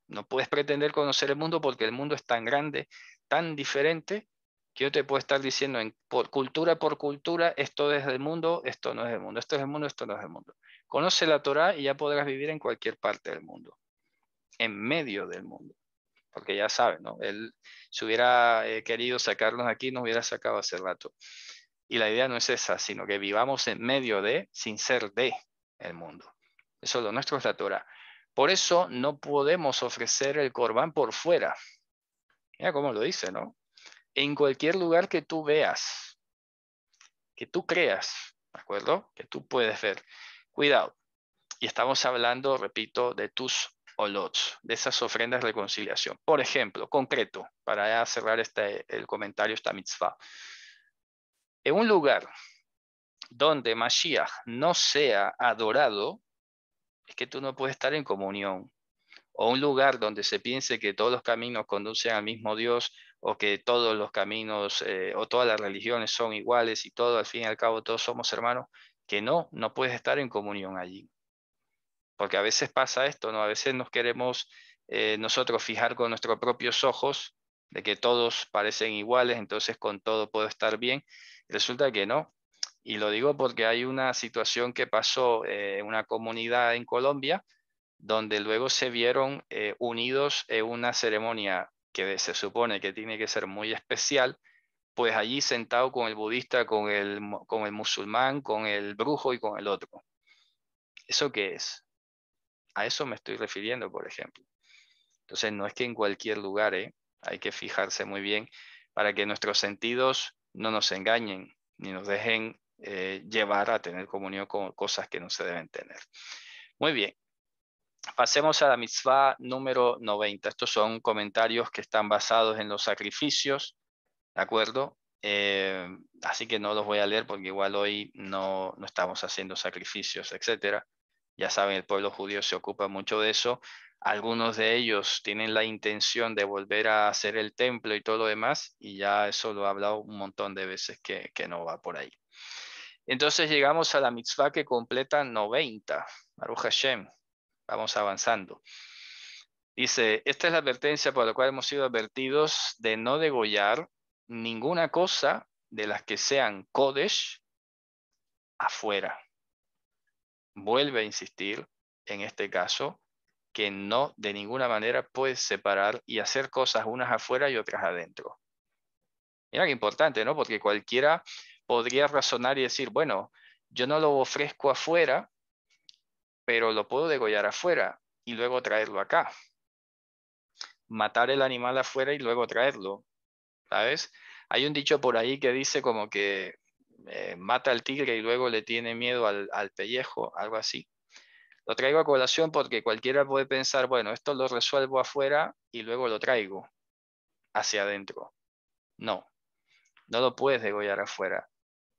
No puedes pretender conocer el mundo porque el mundo es tan grande, tan diferente, que yo te puedo estar diciendo en, por cultura por cultura, esto es el mundo, esto no es el mundo, esto es el mundo, esto no es el mundo. Conoce la Torah y ya podrás vivir en cualquier parte del mundo, en medio del mundo porque ya saben, ¿no? Él, si hubiera eh, querido sacarnos aquí, nos hubiera sacado hace rato. Y la idea no es esa, sino que vivamos en medio de, sin ser de, el mundo. Eso es lo nuestro es la Torah. Por eso no podemos ofrecer el corbán por fuera. Mira cómo lo dice, ¿no? En cualquier lugar que tú veas, que tú creas, ¿de acuerdo? Que tú puedes ver. Cuidado. Y estamos hablando, repito, de tus de esas ofrendas de reconciliación. Por ejemplo, concreto, para cerrar este, el comentario, esta mitzvah. En un lugar donde Mashiach no sea adorado, es que tú no puedes estar en comunión. O un lugar donde se piense que todos los caminos conducen al mismo Dios, o que todos los caminos eh, o todas las religiones son iguales y todo, al fin y al cabo, todos somos hermanos, que no, no puedes estar en comunión allí porque a veces pasa esto, ¿no? A veces nos queremos eh, nosotros fijar con nuestros propios ojos de que todos parecen iguales, entonces con todo puedo estar bien. Resulta que no. Y lo digo porque hay una situación que pasó eh, en una comunidad en Colombia, donde luego se vieron eh, unidos en una ceremonia que se supone que tiene que ser muy especial, pues allí sentado con el budista, con el, con el musulmán, con el brujo y con el otro. ¿Eso qué es? A eso me estoy refiriendo, por ejemplo. Entonces, no es que en cualquier lugar, ¿eh? hay que fijarse muy bien para que nuestros sentidos no nos engañen ni nos dejen eh, llevar a tener comunión con cosas que no se deben tener. Muy bien. Pasemos a la mitzvah número 90. Estos son comentarios que están basados en los sacrificios, ¿de acuerdo? Eh, así que no los voy a leer porque igual hoy no, no estamos haciendo sacrificios, etcétera. Ya saben, el pueblo judío se ocupa mucho de eso. Algunos de ellos tienen la intención de volver a hacer el templo y todo lo demás, y ya eso lo he hablado un montón de veces que, que no va por ahí. Entonces llegamos a la mitzvah que completa 90. Baruch Hashem, vamos avanzando. Dice, esta es la advertencia por la cual hemos sido advertidos de no degollar ninguna cosa de las que sean Kodesh afuera vuelve a insistir, en este caso, que no de ninguna manera puedes separar y hacer cosas unas afuera y otras adentro. Mira qué importante, ¿no? Porque cualquiera podría razonar y decir, bueno, yo no lo ofrezco afuera, pero lo puedo degollar afuera y luego traerlo acá. Matar el animal afuera y luego traerlo, ¿sabes? Hay un dicho por ahí que dice como que eh, mata al tigre y luego le tiene miedo al, pellejo, algo así. Lo traigo a colación porque cualquiera puede pensar, bueno, esto lo resuelvo afuera y luego lo traigo hacia adentro. No, no lo puedes degollar afuera.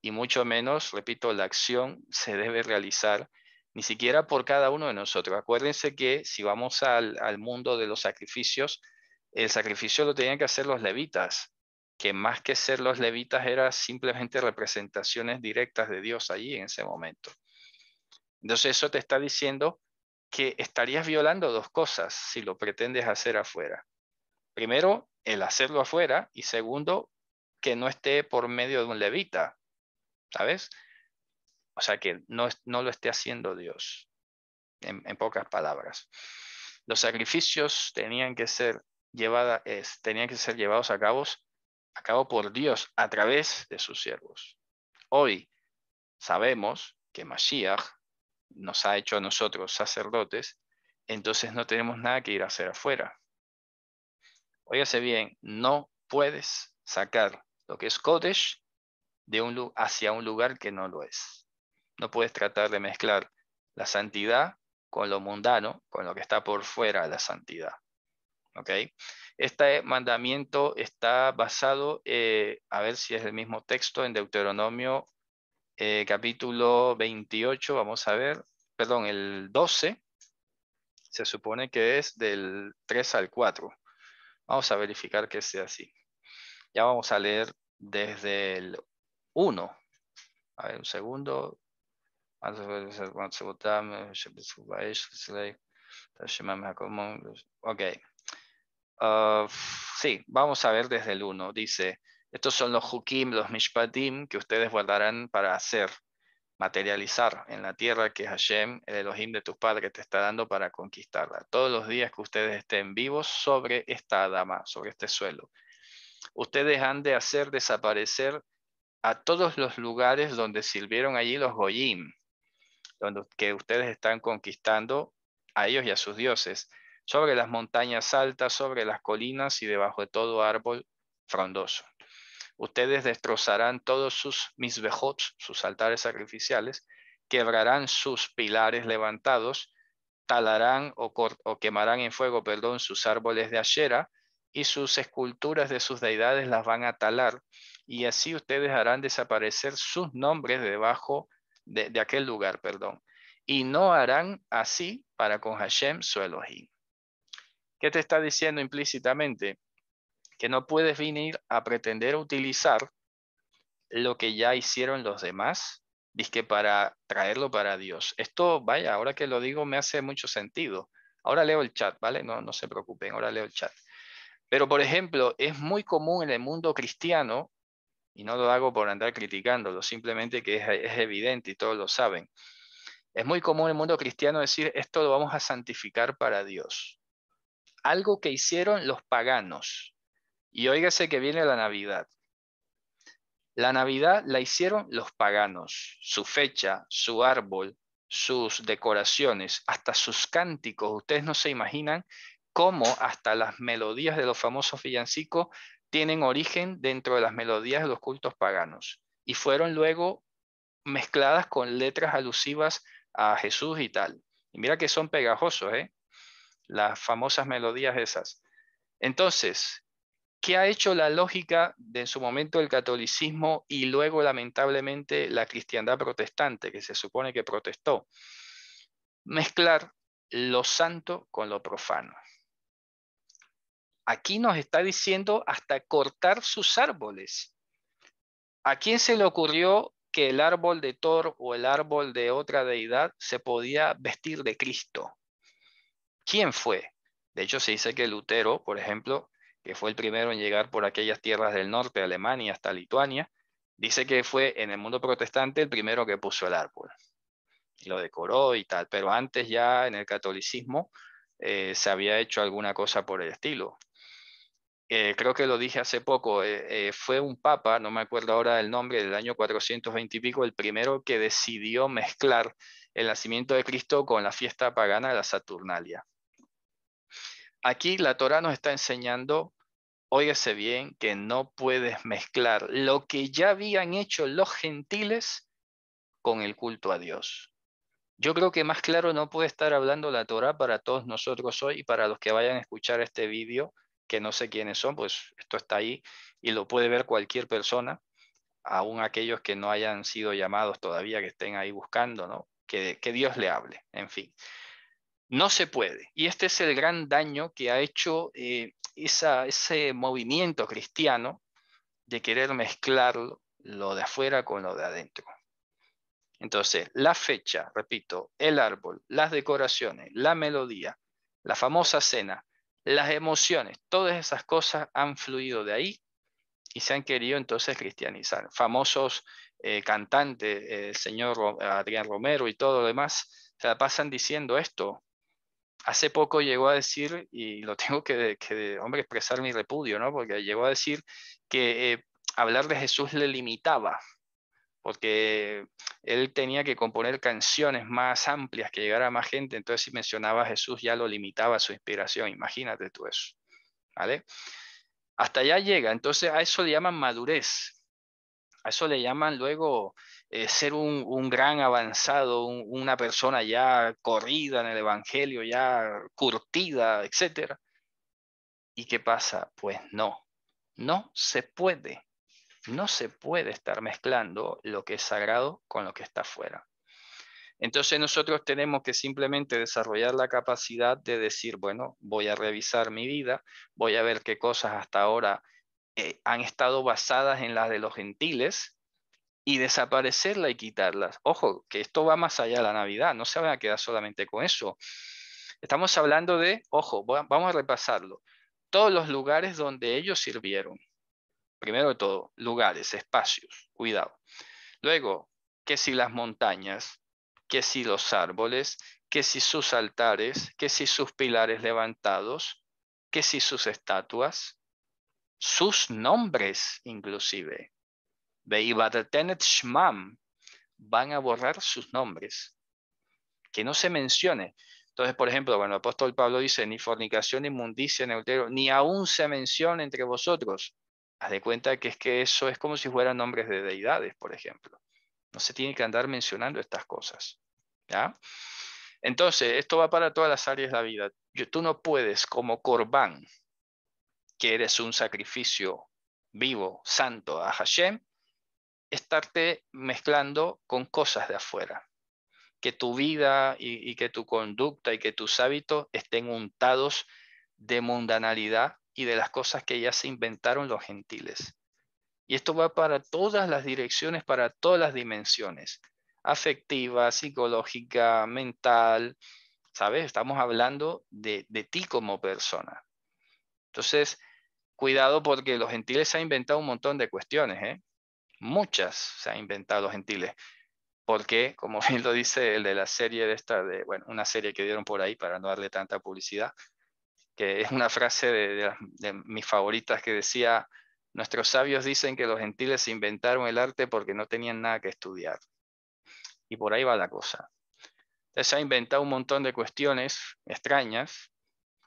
Y mucho menos, repito, la acción se debe realizar ni siquiera por cada uno de nosotros. Acuérdense que si vamos al, al mundo de los sacrificios, el sacrificio lo tenían que hacer los levitas que más que ser los levitas era simplemente representaciones directas de Dios allí en ese momento. Entonces eso te está diciendo que estarías violando dos cosas si lo pretendes hacer afuera. Primero, el hacerlo afuera y segundo, que no esté por medio de un levita, ¿sabes? O sea, que no, no lo esté haciendo Dios, en, pocas palabras. Los sacrificios tenían que ser, llevada, tenían que ser llevados a cabo acabó por Dios a través de sus siervos. Hoy sabemos que Mashiach nos ha hecho a nosotros sacerdotes, entonces no tenemos nada que ir a hacer afuera. Óyase bien, no puedes sacar lo que es Kodesh de un, hacia un lugar que no lo es. No puedes tratar de mezclar la santidad con lo mundano, con lo que está por fuera de la santidad. Okay. Este mandamiento está basado, eh, a ver si es el mismo texto, en Deuteronomio eh, capítulo 28, vamos a ver, perdón, el 12, se supone que es del 3 al 4. Vamos a verificar que sea así. Ya vamos a leer desde el 1. A ver, un segundo. Ok. Ah, sí, vamos a ver desde el 1. Dice, estos son los hukim, los mishpatim que ustedes guardarán para hacer, materializar en la tierra que Hashem, el Elohim de tus padres, te está dando para conquistarla. Todos los días que ustedes estén vivos sobre esta dama, sobre este suelo. Ustedes han de hacer desaparecer a todos los lugares donde sirvieron allí los goyim, donde que ustedes están conquistando a ellos y a sus dioses sobre las montañas altas, sobre las colinas y debajo de todo árbol frondoso. Ustedes destrozarán todos sus misbejots, sus altares sacrificiales, quebrarán sus pilares levantados, talarán o, quemarán en fuego, perdón, sus árboles de Ashera y sus esculturas de sus deidades las van a talar y así ustedes harán desaparecer sus nombres debajo de, de aquel lugar, perdón. Y no harán así para con Hashem su Elohim. ¿Qué te está diciendo implícitamente? Que no puedes venir a pretender utilizar lo que ya hicieron los demás, para traerlo para Dios. Esto, vaya, ahora que lo digo, me hace mucho sentido. Ahora leo el chat, ¿vale? No, no se preocupen, ahora leo el chat. Pero, por ejemplo, es muy común en el mundo cristiano, y no lo hago por andar criticándolo, simplemente que es evidente y todos lo saben. Es muy común en el mundo cristiano decir, esto lo vamos a santificar para Dios algo que hicieron los paganos. Y óigase que viene la Navidad. La Navidad la hicieron los paganos, su fecha, su árbol, sus decoraciones, hasta sus cánticos. Ustedes no se imaginan cómo hasta las melodías de los famosos villancicos tienen origen dentro de las melodías de los cultos paganos y fueron luego mezcladas con letras alusivas a Jesús y tal. Y mira que son pegajosos, ¿eh? las famosas melodías esas. Entonces, ¿qué ha hecho la lógica de en su momento el catolicismo y luego lamentablemente la cristiandad protestante, que se supone que protestó? Mezclar lo santo con lo profano. Aquí nos está diciendo hasta cortar sus árboles. ¿A quién se le ocurrió que el árbol de Thor o el árbol de otra deidad se podía vestir de Cristo? quién fue. De hecho, se dice que Lutero, por ejemplo, que fue el primero en llegar por aquellas tierras del norte Alemania hasta Lituania, dice que fue en el mundo protestante el primero que puso el árbol y lo decoró y tal, pero antes ya en el catolicismo eh, se había hecho alguna cosa por el estilo. Eh, creo que lo dije hace poco, eh, fue un papa, no me acuerdo ahora el nombre, del año 420 y pico, el primero que decidió mezclar el nacimiento de Cristo con la fiesta pagana de la Saturnalia. Aquí la Torah nos está enseñando, óigase bien, que no puedes mezclar lo que ya habían hecho los gentiles con el culto a Dios. Yo creo que más claro no puede estar hablando la Torah para todos nosotros hoy y para los que vayan a escuchar este vídeo, que no sé quiénes son, pues esto está ahí y lo puede ver cualquier persona, aún aquellos que no hayan sido llamados todavía, que estén ahí buscando, ¿no? que Dios le hable, en fin. No se puede. Y este es el gran daño que ha hecho eh, ese movimiento cristiano de querer mezclar lo de afuera con lo de adentro. Entonces, la fecha, repito, el árbol, las decoraciones, la melodía, la famosa cena, las emociones, todas esas cosas han fluido de ahí y se han querido entonces cristianizar. Famosos eh, cantantes, eh, el señor Adrián Romero y todo lo demás, se la pasan diciendo esto, hace poco llegó a decir, y lo tengo que, hombre, expresar mi repudio, Porque llegó a decir que eh, hablar de Jesús le limitaba, porque él tenía que componer canciones más amplias, que llegara a más gente, entonces si mencionaba a Jesús ya lo limitaba su inspiración, imagínate tú eso, ¿vale? Hasta allá llega, entonces a eso le llaman madurez, a eso le llaman luego eh, ser un, gran avanzado, una persona ya corrida en el Evangelio, ya curtida, etc. ¿Y qué pasa? Pues no, no se puede, no se puede estar mezclando lo que es sagrado con lo que está fuera. Entonces nosotros tenemos que simplemente desarrollar la capacidad de decir, bueno, voy a revisar mi vida, voy a ver qué cosas hasta ahora eh, han estado basadas en las de los gentiles, y desaparecerla y quitarlas. Ojo, que esto va más allá de la Navidad, no se van a quedar solamente con eso. Estamos hablando de, ojo, vamos a repasarlo, todos los lugares donde ellos sirvieron. Primero de todo, lugares, espacios, cuidado. Luego, que si las montañas, que si los árboles, que si sus altares, que si sus pilares levantados, que si sus estatuas, sus nombres inclusive de van a borrar sus nombres. Que no se mencione. Entonces, por ejemplo, cuando el apóstol Pablo dice, ni fornicación, ni inmundicia, ni ni aún se menciona entre vosotros. Haz de cuenta que es que eso es como si fueran nombres de deidades, por ejemplo. No se tiene que andar mencionando estas cosas. ¿ya? Entonces, esto va para todas las áreas de la vida. tú no puedes, como corbán, que eres un sacrificio vivo, santo a Hashem, estarte mezclando con cosas de afuera. Que tu vida y, que tu conducta y que tus hábitos estén untados de mundanalidad y de las cosas que ya se inventaron los gentiles. Y esto va para todas las direcciones, para todas las dimensiones, afectiva, psicológica, mental, ¿sabes? Estamos hablando de, de ti como persona. Entonces, cuidado porque los gentiles se han inventado un montón de cuestiones, ¿eh? muchas se han inventado los gentiles. Porque, como bien lo dice el de la serie de esta, de, bueno, una serie que dieron por ahí para no darle tanta publicidad, que es una frase de, mis favoritas que decía, nuestros sabios dicen que los gentiles inventaron el arte porque no tenían nada que estudiar. Y por ahí va la cosa. Entonces se ha inventado un montón de cuestiones extrañas,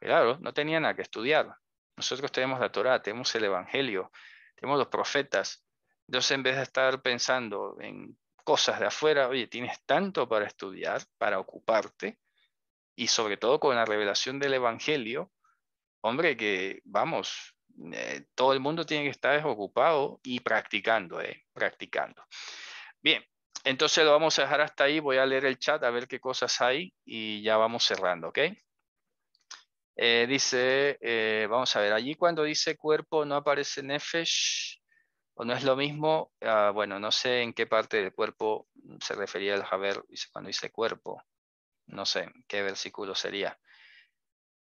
claro, no tenían nada que estudiar. Nosotros tenemos la Torá, tenemos el Evangelio, tenemos los profetas, entonces, en vez de estar pensando en cosas de afuera, oye, tienes tanto para estudiar, para ocuparte, y sobre todo con la revelación del Evangelio, hombre, que vamos, eh, todo el mundo tiene que estar desocupado y practicando, eh, practicando. Bien, entonces lo vamos a dejar hasta ahí, voy a leer el chat a ver qué cosas hay y ya vamos cerrando, ¿ok? Eh, dice, eh, vamos a ver, allí cuando dice cuerpo no aparece nefesh, no es lo mismo, ah, bueno, no sé en qué parte del cuerpo se refería el Haber cuando dice cuerpo, no sé qué versículo sería.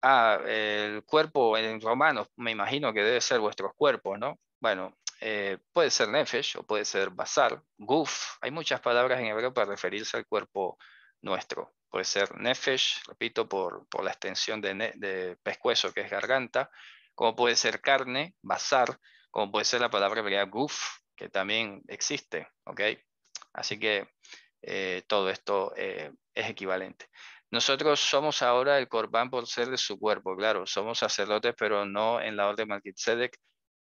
Ah, el cuerpo en romano, me imagino que debe ser vuestros cuerpos, ¿no? Bueno, eh, puede ser nefesh o puede ser basar, guf, hay muchas palabras en hebreo para referirse al cuerpo nuestro. Puede ser nefesh, repito, por, la extensión de, de pescuezo que es garganta, como puede ser carne, basar como puede ser la palabra hebrea goof, que también existe, ¿ok? Así que eh, todo esto eh, es equivalente. Nosotros somos ahora el corbán por ser de su cuerpo, claro, somos sacerdotes, pero no en la orden de Malkitzedek.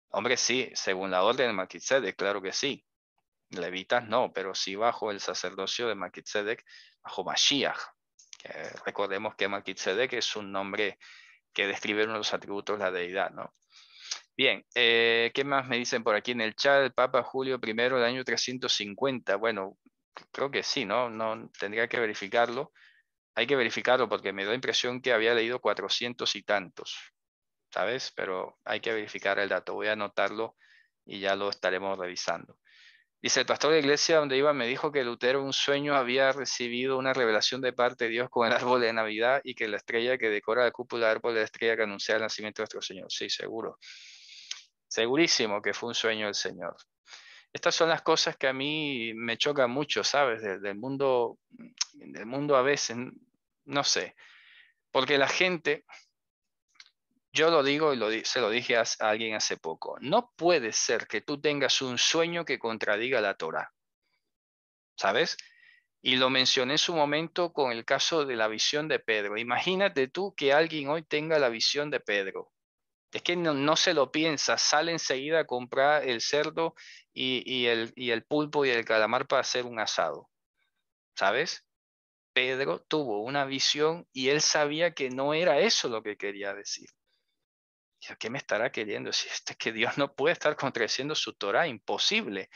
Hombre, sí, según la orden de Malkitzedek, claro que sí. Levitas no, pero sí bajo el sacerdocio de Malkitzedek, bajo Mashiach. recordemos que Malkitzedek es un nombre que describe uno de los atributos de la deidad, ¿no? Bien, eh, ¿qué más me dicen por aquí en el chat? El Papa Julio I del año 350. Bueno, creo que sí, ¿no? no tendría que verificarlo. Hay que verificarlo porque me da la impresión que había leído 400 y tantos, ¿sabes? Pero hay que verificar el dato. Voy a anotarlo y ya lo estaremos revisando. Dice, el pastor de la iglesia donde iba me dijo que Lutero un sueño había recibido una revelación de parte de Dios con el árbol de Navidad y que la estrella que decora la cúpula del árbol de la estrella que anuncia el nacimiento de nuestro Señor. Sí, seguro. Segurísimo que fue un sueño del Señor. Estas son las cosas que a mí me chocan mucho, ¿sabes? Del, mundo, del mundo a veces, no sé. Porque la gente, yo lo digo y lo, se lo dije a, a alguien hace poco, no puede ser que tú tengas un sueño que contradiga la Torah. ¿Sabes? Y lo mencioné en su momento con el caso de la visión de Pedro. Imagínate tú que alguien hoy tenga la visión de Pedro. Es que no, se lo piensa, sale enseguida a comprar el cerdo y, y, el, pulpo y el calamar para hacer un asado. ¿Sabes? Pedro tuvo una visión y él sabía que no era eso lo que quería decir. ¿Qué me estará queriendo Si Este que Dios no puede estar contradiciendo su Torah, imposible.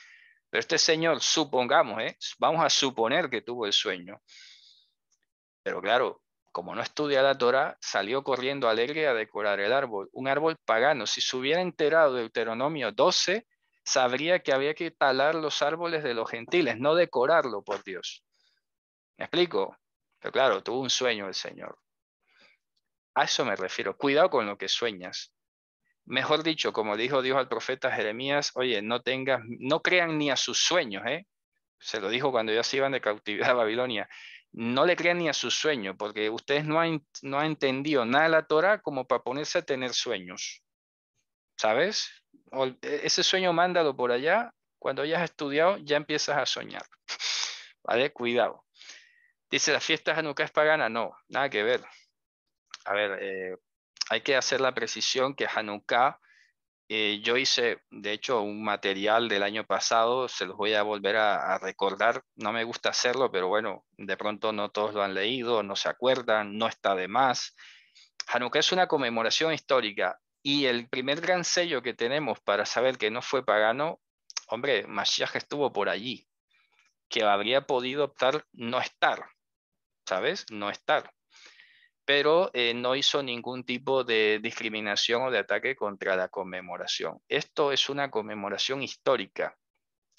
Pero este señor, supongamos, ¿eh? vamos a suponer que tuvo el sueño. Pero claro, como no estudia la Torah, salió corriendo alegre a decorar el árbol, un árbol pagano. Si se hubiera enterado de Deuteronomio 12, sabría que había que talar los árboles de los gentiles, no decorarlo, por Dios. ¿Me explico? Pero claro, tuvo un sueño el Señor. A eso me refiero. Cuidado con lo que sueñas. Mejor dicho, como dijo Dios al profeta Jeremías, oye, no tengas, no crean ni a sus sueños, ¿eh? Se lo dijo cuando ya se iban de cautividad a Babilonia no le crean ni a su sueño, porque ustedes no han, no entendido nada de la Torah como para ponerse a tener sueños. ¿Sabes? E, ese sueño mándalo por allá. Cuando hayas estudiado, ya empiezas a soñar. ¿Vale? Cuidado. Dice, ¿las fiestas Hanukkah es pagana? No, nada que ver. A ver, eh, hay que hacer la precisión que Hanukkah eh, yo hice, de hecho, un material del año pasado, se los voy a volver a, a, recordar. No me gusta hacerlo, pero bueno, de pronto no todos lo han leído, no se acuerdan, no está de más. Hanukkah es una conmemoración histórica y el primer gran sello que tenemos para saber que no fue pagano, hombre, Mashiach estuvo por allí, que habría podido optar no estar, ¿sabes? No estar pero eh, no hizo ningún tipo de discriminación o de ataque contra la conmemoración. Esto es una conmemoración histórica.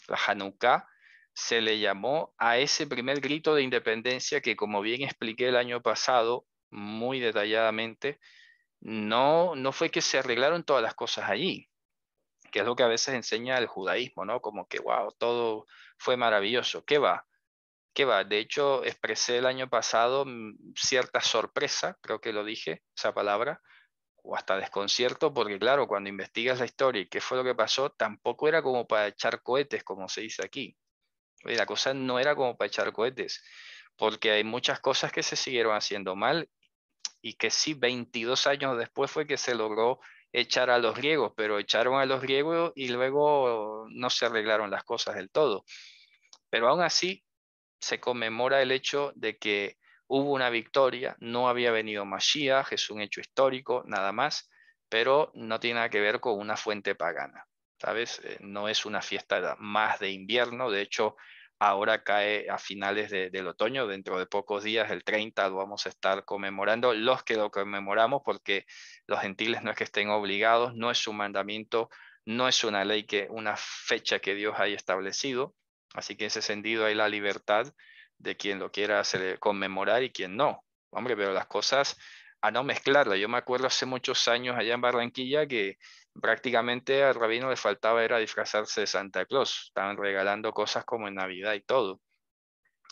La Hanukkah se le llamó a ese primer grito de independencia que, como bien expliqué el año pasado, muy detalladamente, no, no fue que se arreglaron todas las cosas allí, que es lo que a veces enseña el judaísmo, ¿no? Como que, wow, todo fue maravilloso. ¿Qué va? que va. De hecho, expresé el año pasado mm, cierta sorpresa, creo que lo dije, esa palabra, o hasta desconcierto, porque claro, cuando investigas la historia y qué fue lo que pasó, tampoco era como para echar cohetes, como se dice aquí. La cosa no era como para echar cohetes, porque hay muchas cosas que se siguieron haciendo mal y que sí, 22 años después fue que se logró echar a los griegos, pero echaron a los griegos y luego no se arreglaron las cosas del todo. Pero aún así, se conmemora el hecho de que hubo una victoria, no había venido Mashiach, es un hecho histórico, nada más, pero no tiene nada que ver con una fuente pagana, ¿sabes? Eh, no es una fiesta más de invierno, de hecho, ahora cae a finales del otoño, dentro de pocos días, el 30, lo vamos a estar conmemorando, los que lo conmemoramos, porque los gentiles no es que estén obligados, no es un mandamiento, no es una ley que, una fecha que Dios haya establecido, Así que en ese sentido hay la libertad de quien lo quiera hacer, eh, conmemorar y quien no. Hombre, pero las cosas a no mezclarlas. Yo me acuerdo hace muchos años allá en Barranquilla que prácticamente al rabino le faltaba era disfrazarse de Santa Claus. Estaban regalando cosas como en Navidad y todo.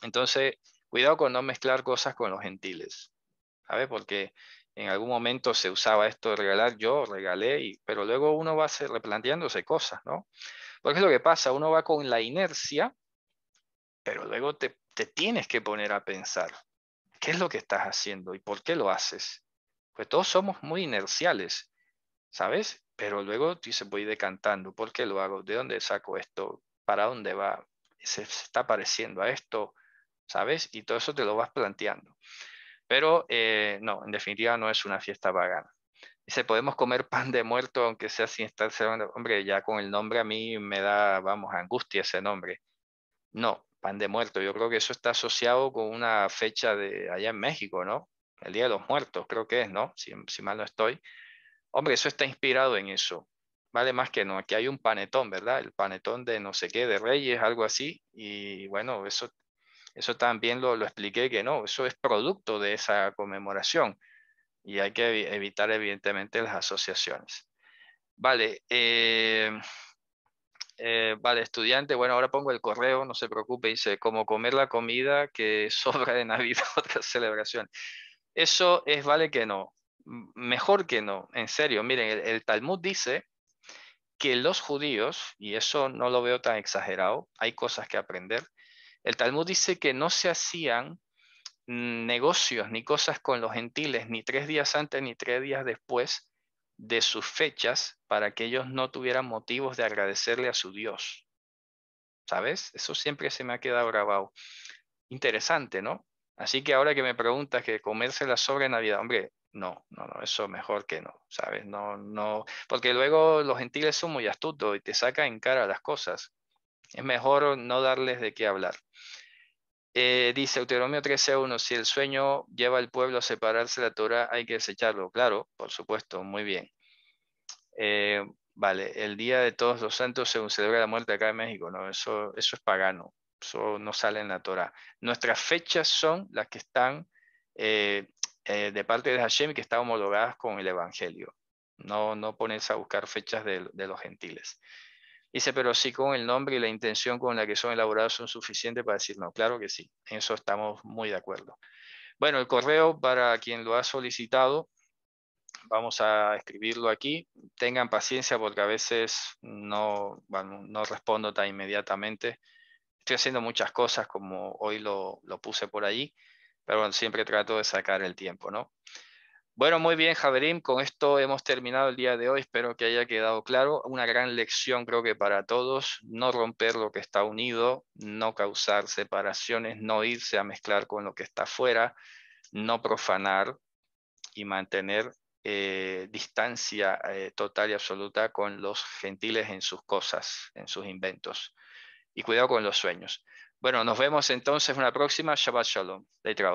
Entonces, cuidado con no mezclar cosas con los gentiles, ¿sabes? Porque en algún momento se usaba esto de regalar, yo regalé, y, pero luego uno va replanteándose cosas, ¿no? Porque es lo que pasa, uno va con la inercia, pero luego te, tienes que poner a pensar, ¿qué es lo que estás haciendo y por qué lo haces? Pues todos somos muy inerciales, ¿sabes? Pero luego dices, voy decantando, ¿por qué lo hago? ¿De dónde saco esto? ¿Para dónde va? ¿Se, está pareciendo a esto? ¿Sabes? Y todo eso te lo vas planteando. Pero eh, no, en definitiva no es una fiesta pagana. Dice, podemos comer pan de muerto aunque sea sin estar cerrando. Hombre, ya con el nombre a mí me da, vamos, angustia ese nombre. No, pan de muerto. Yo creo que eso está asociado con una fecha de allá en México, ¿no? El Día de los Muertos, creo que es, ¿no? Si, si mal no estoy. Hombre, eso está inspirado en eso. Vale más que no. Aquí hay un panetón, ¿verdad? El panetón de no sé qué, de Reyes, algo así. Y bueno, eso eso también lo, lo, expliqué que no, eso es producto de esa conmemoración y hay que evitar evidentemente las asociaciones. Vale, em, eh, vale, estudiante, bueno, ahora pongo el correo, no se preocupe, dice, ¿cómo comer la comida que sobra de Navidad, otra celebración. Eso es vale que no, mejor que no, en serio, miren, el Talmud dice que los judíos, y eso no lo veo tan exagerado, hay cosas que aprender, el Talmud dice que no se hacían Mm, negocios ni cosas con los gentiles ni tres días antes ni tres días después de sus fechas para que ellos no tuvieran motivos de agradecerle a su Dios. ¿Sabes? Eso siempre se me ha quedado grabado. Interesante, ¿no? Así que ahora que me preguntas que comerse la sobra Navidad, hombre, no, no, no, eso mejor que no, ¿sabes? No, no, porque luego los gentiles son muy astutos y te sacan en cara las cosas. Es mejor no darles de qué hablar. Eh, dice Deuteronomio 13.1, si el sueño lleva al pueblo a separarse de la Torah, hay que desecharlo. Claro, por supuesto, muy bien. Eh, vale, el Día de Todos los Santos Según celebra la muerte acá en México, ¿no? Eso, eso es pagano, eso no sale en la Torah. Nuestras fechas son las que están eh, de parte de Hashem que están homologadas con el Evangelio. No, no a buscar fechas de los gentiles. Dice, pero sí con el nombre y la intención con la que son elaborados son suficientes para decir no. Claro que sí, en eso estamos muy de acuerdo. Bueno, el correo para quien lo ha solicitado, vamos a escribirlo aquí. Tengan paciencia porque a veces no, respondo tan inmediatamente. Estoy haciendo muchas cosas como hoy lo, puse por ahí, pero bueno, siempre trato de sacar el tiempo, ¿no? Bueno, muy bien, Javerim, con esto hemos terminado el día de hoy. Espero que haya quedado claro. Una gran lección, creo que para todos: no romper lo que está unido, no causar separaciones, no irse a mezclar con lo que está afuera, no profanar y mantener eh, distancia eh, total y absoluta con los gentiles en sus cosas, en sus inventos. Y cuidado con los sueños. Bueno, nos vemos entonces en una próxima. Shabbat Shalom. Later